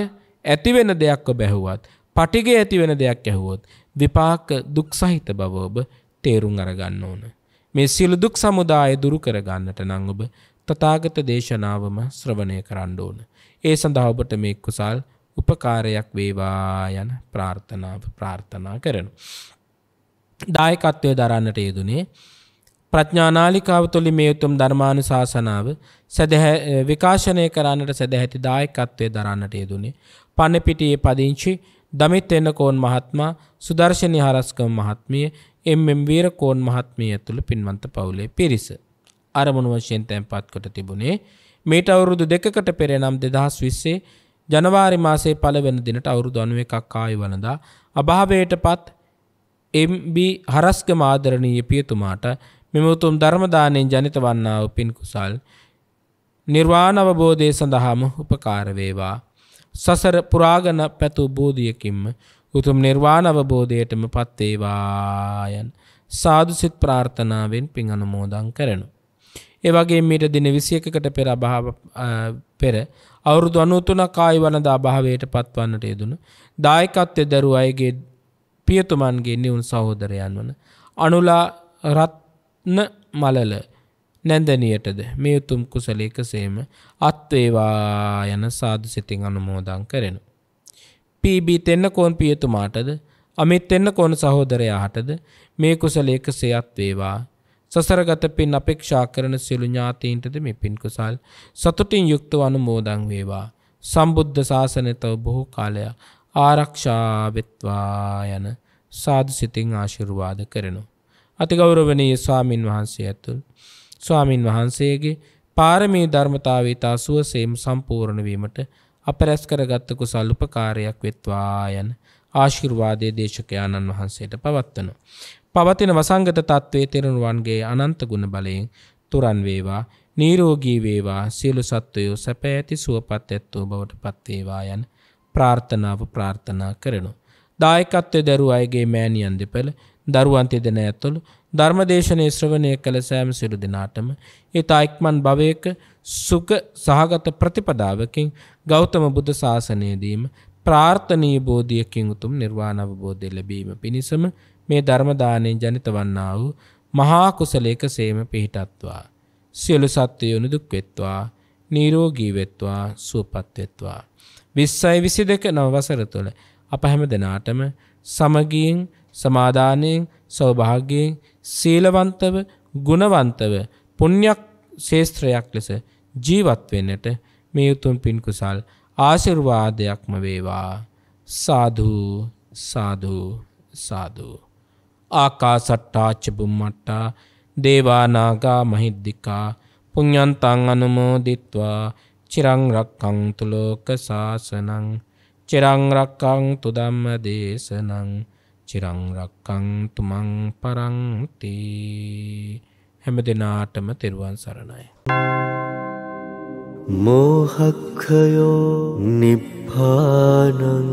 ඇතිවෙන දෙයක් බැහුවත් පටිගේ ඇතිවෙන දෙයක් ඇහුවොත් විපාක දුක් සහිත බව ඔබ තේරුම් අරගන්න ඕන. මේ සිළු දුක් සමුදාය දුරු කරගන්නට නං ඔබ තථාගත දේශනාවම ශ්‍රවණය කරන්න ඕන. ඒ සඳහා ඔබට මේ කුසල් උපකාරයක් වේවා යන ප්‍රාර්ථනාව ප්‍රාර්ථනා කරනවා. දායකත්වයේ දරන්නට යෙදුනේ ප්‍රඥානාලිකාව තුළින් මේ උතුම් ධර්මානුශාසනාව සදහැ විකාශනය කරන්නට සදැහැති දායකත්වයේ දරන්නට යෙදුනේ. පණපිටියේ පදිංචි දමිත් එනකෝන් මහත්මයා, සුදර්ශනී හරස්කම් මහත්මිය, එම්.එම්. වීරකෝන් මහත්මිය ඇතුළු පින්වන්ත පවුලේ පිරිස. අරමුණු වශයෙන් තැන්පත් කොට තිබුණේ මේට අවුරුදු දෙකකට පෙර නම් 2020 ජනවාරි මාසයේ පළවෙනි දිනට අවුරුදු 91ක් ආයු වනදා අභාවයටපත් එම්.බී. හරස්කම ආදරණීය පියතුමාට මෙම උතුම් ධර්ම දාණයෙන් ජනිත වන්නා වූ පින් කුසල් නිර්වාණ අවබෝධය සඳහාම උපකාර වේවා. සසර පුරාගෙන පැතු බෝධියකින්ම උතුම් නිර්වාණ අවබෝධයටම පත් වේවායන් සාදු සිත් ප්‍රාර්ථනාවෙන් පින් අනුමෝදන් කරනවා. ඒ වගේ මීට දින 21කට පෙර අභාව පෙර අවුරුදු 93 කායි වනදා අභාවයට පත්වන්නට යෙදුණු දායකත්වයේ දරු අයගේ පියතුමන්ගේ නියුන් සහෝදරයන් වන අනුලා රත් න මලල නැන්දනියටද මේ උතුම් කුසල එකසේම අත්වේවා යන සාදු සිතින් අනුමෝදන් කරෙනු. පීබී තෙන්න කෝන් පියතුමාටද අමිත් එන්න කොන සහෝදරයාටද මේ කුසල එකසේ අත්වේවා සසරගත පින් අපේක්ෂා කරන සියලු ඥාතීන්ටද මේ පින් කුසල් සතුටින් යුක්තව අනුමෝදන් වේවා. සම්බුද්ධ ශාසනය තව බොහෝ කාලයක් ආරක්ෂා වෙත්වා යන සාදු සිතින් ආශිර්වාද කරනවා. අතිගෞරවනයේ ස්වාමින් වහන්සේ ඇතුල් ස්වාමින් වහන්සේගේ පාරමී ධර්මතාවතා සුවසේම් සම්පූර්ණ වීමට අප රැස් කරගත්ත කුසල් උපකාරයක් වෙත්වා යන ආශිර්වාදයේ දේශකයාණන් වහන්සේට පවත්වන. පවතින වසංගත තත්ත්වයේ තෙරණුවන්ගේ අනන්ත ගුණ බලයෙන් තුරන් වේවා නීරෝගී වේවා සියලු සත්වයෝ සැප ඇති සුවපත් ඇත්තෝ බවට පත්වේවා යන ප්‍රාර්ථනාව ප්‍රාර්ථනා කරනු. දායකත්වය දැරු අයගේ මෑණියන් දෙපළ දරුවන් තිදෙන ඇතුළු ධර්මදේශන ශ්‍රවණය කළ සෑම සිරු දෙනාටම ඉතා ඉක්මන් භවයක සුඛ සහගත ප්‍රතිපදාවකින් ගෞතම බුදු සාසනයේදීම ප්‍රාර්ථනීය බෝධියකින් උතුම් නිර්වාණ අවබෝධය ලැබීම පිණිසම මේ ධර්ම දාණය ජනිත වන්නා වූ මහා කුසලයක සේම පිහිටත්වා සියලු සත්වයෝ දුක් වෙත්වා නිරෝගී වෙත්වා සුවපත් වෙත්වා 20 22 නව වසර තුළ අප හැම දිනාටම සමගියෙන් සමාධානයෙන් සෞභාගයෙන් සීලවන්තව ගුණවන්තව පුණ්‍යක් ශේෂත්‍රයක් ලෙස ජීවත් වෙන්නට මේ උතුම් පින් කුසල් ආශිර්වාදයක්ම වේවා සාදු සාදු සාදු ආකාසට්ටා චබුම්මට්ටා දේවානාගා මහිද්దికා පුඤ්ඤන්තං අනුමෝදිත්වා චිරං රක්ඛන්තු ලෝක සාසනං චිරං රක්ඛන්තු ධම්ම දේශනං චිරං රක්කං තුමන් පරංති හැම දෙනාටම තෙරුවන් සරණයි. මෝහක්ඛයෝ නිබ්බානං